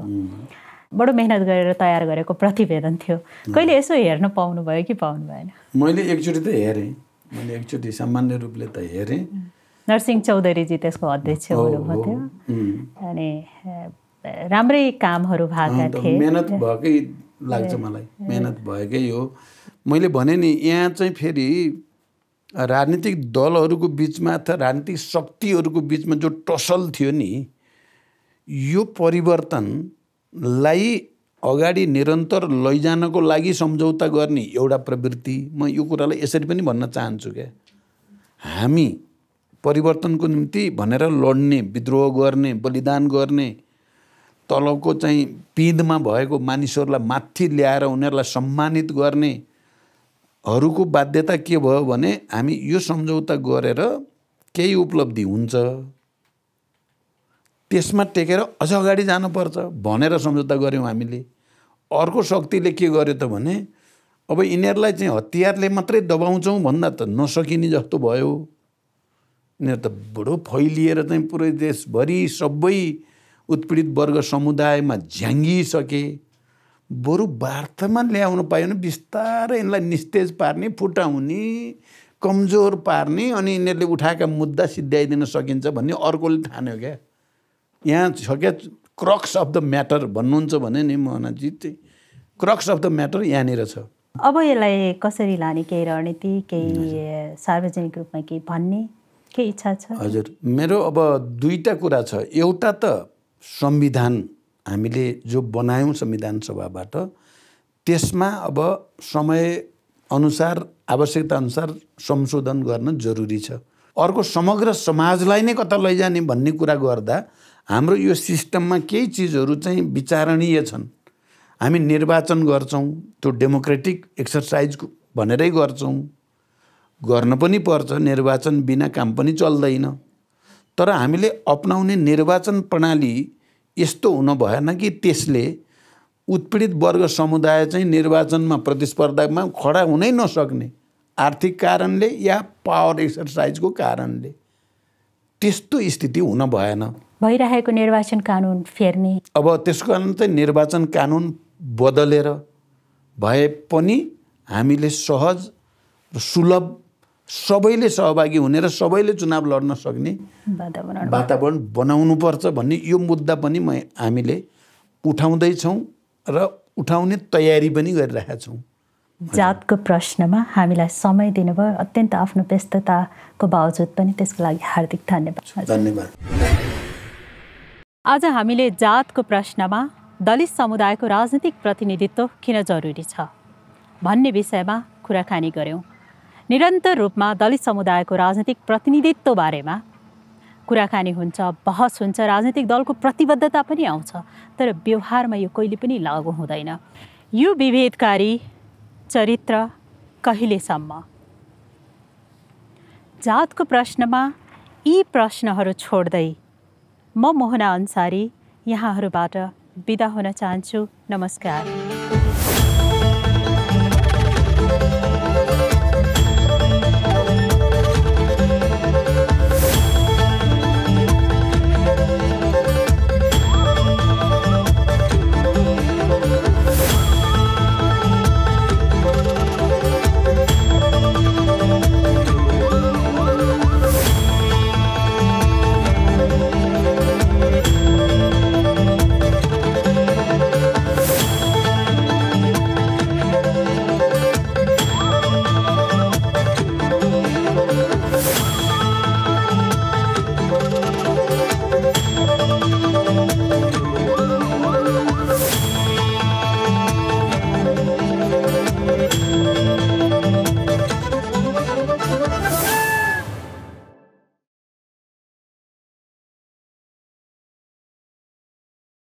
बडो मेहनत गरेर तयार गरेको प्रतिवेदन थियो कहिले यसो हेर्न पाउनुभयो कि पाउनु भएन मैले एकचोटि त हेरेँ मैले एकचोटि सामान्य रूपले त हेरेँ नरसिंह चौधरीजी त्यसको अध्यक्ष हुनुभयो अनि राम्रै कामहरू भएका थिए मेहनत भएकै लाग्छ मलाई मेहनत भएकै हो मैले भने नि यहाँ चाहिँ फेरि राजनीतिक दलहरूको बिचमा अथवा राजनीतिक शक्तिहरूको बिचमा जो टसल थियो नि यो परिवर्तन लाई अगाडि निरन्तर लैजानको लागि सम्झौता गर्ने एउटा प्रवृत्ति म यो कुरालाई यसरी पनि भन्न चाहन्छु क्या हामी परिवर्तनको निम्ति भनेर लड्ने विद्रोह गर्ने बलिदान गर्ने तलको चाहिँ पिँधमा भएको मानिसहरूलाई माथि ल्याएर उनीहरूलाई सम्मानित गर्नेहरूको बाध्यता के भयो भने हामी यो सम्झौता गरेर केही उपलब्धि हुन्छ त्यसमा टेकेर अझ अगाडि जानुपर्छ भनेर सम्झौता गऱ्यौँ हामीले अर्को शक्तिले के गर्यो त भने अब यिनीहरूलाई चाहिँ हतियारले मात्रै दबाउँछौँ भन्दा त नसकिने जस्तो भयो यिनीहरू त बडो फैलिएर चाहिँ पुरै देशभरि सबै उत्पीडित वर्ग समुदायमा झ्याङ्गिसके बरु वार्तामा ल्याउनु पायो भने बिस्तारै यिनलाई निस्तेज पार्ने फुटाउने कमजोर पार्ने अनि यिनीहरूले उठाएका मुद्दा सिद्ध्याइदिन सकिन्छ भन्ने अर्कोले ठान्यो क्या यहाँ छ क्या क्रक्स अफ द म्याटर भन्नुहुन्छ भने नि महनाजी चाहिँ क्रक्स अफ द म्याटर यहाँनिर छ अब यसलाई कसरी लाने केही रणनीति केही सार्वजनिक रूपमा केही भन्ने के इच्छा छ हजुर मेरो अब दुईवटा कुरा छ एउटा त संविधान हामीले जो बनायौँ संविधान सभाबाट त्यसमा अब समय अनुसार आवश्यकता अनुसार संशोधन गर्न जरुरी छ अर्को समग्र समाजलाई नै कता लैजाने भन्ने कुरा गर्दा हाम्रो यो सिस्टममा केही चिजहरू चाहिँ विचारणीय छन् हामी निर्वाचन गर्छौँ त्यो डेमोक्रेटिक एक्सर्साइज भनेरै गर्छौँ गर्न पनि पर्छ निर्वाचन बिना काम पनि चल्दैन तर हामीले अपनाउने निर्वाचन प्रणाली यस्तो हुन भएन कि त्यसले उत्पीडित वर्ग समुदाय चाहिँ निर्वाचनमा प्रतिस्पर्धामा खडा हुनै नसक्ने आर्थिक कारणले या पावर एक्सर्साइजको कारणले त्यस्तो स्थिति हुन भएन भइरहेको निर्वाचन कानुन फेर्ने अब त्यसको कारण चाहिँ निर्वाचन कानुन बदलेर भए पनि हामीले सहज सुलभ सबैले सहभागी हुने र सबैले चुनाव लड्न सक्ने वातावरण बनाउनुपर्छ भन्ने यो मुद्दा पनि म हामीले उठाउँदैछौँ र उठाउने तयारी पनि गरिरहेका छौँ जातको प्रश्नमा हामीलाई समय दिनुभयो अत्यन्त आफ्नो व्यस्तताको बावजुद पनि त्यसको लागि हार्दिक धन्यवाद धन्यवाद आज हामीले जातको प्रश्नमा दलित समुदायको राजनीतिक प्रतिनिधित्व किन जरुरी छ भन्ने विषयमा कुराकानी गऱ्यौँ निरन्तर रूपमा दलित समुदायको राजनीतिक प्रतिनिधित्व बारेमा कुराकानी हुन्छ बहस हुन्छ राजनीतिक दलको प्रतिबद्धता पनि आउँछ तर व्यवहारमा यो कहिले पनि लागु हुँदैन यो विभेदकारी चरित्र कहिलेसम्म जातको प्रश्नमा यी प्रश्नहरू छोड्दै म मोहना अन्सारी यहाँहरूबाट बिदा हुन चाहन्छु नमस्कार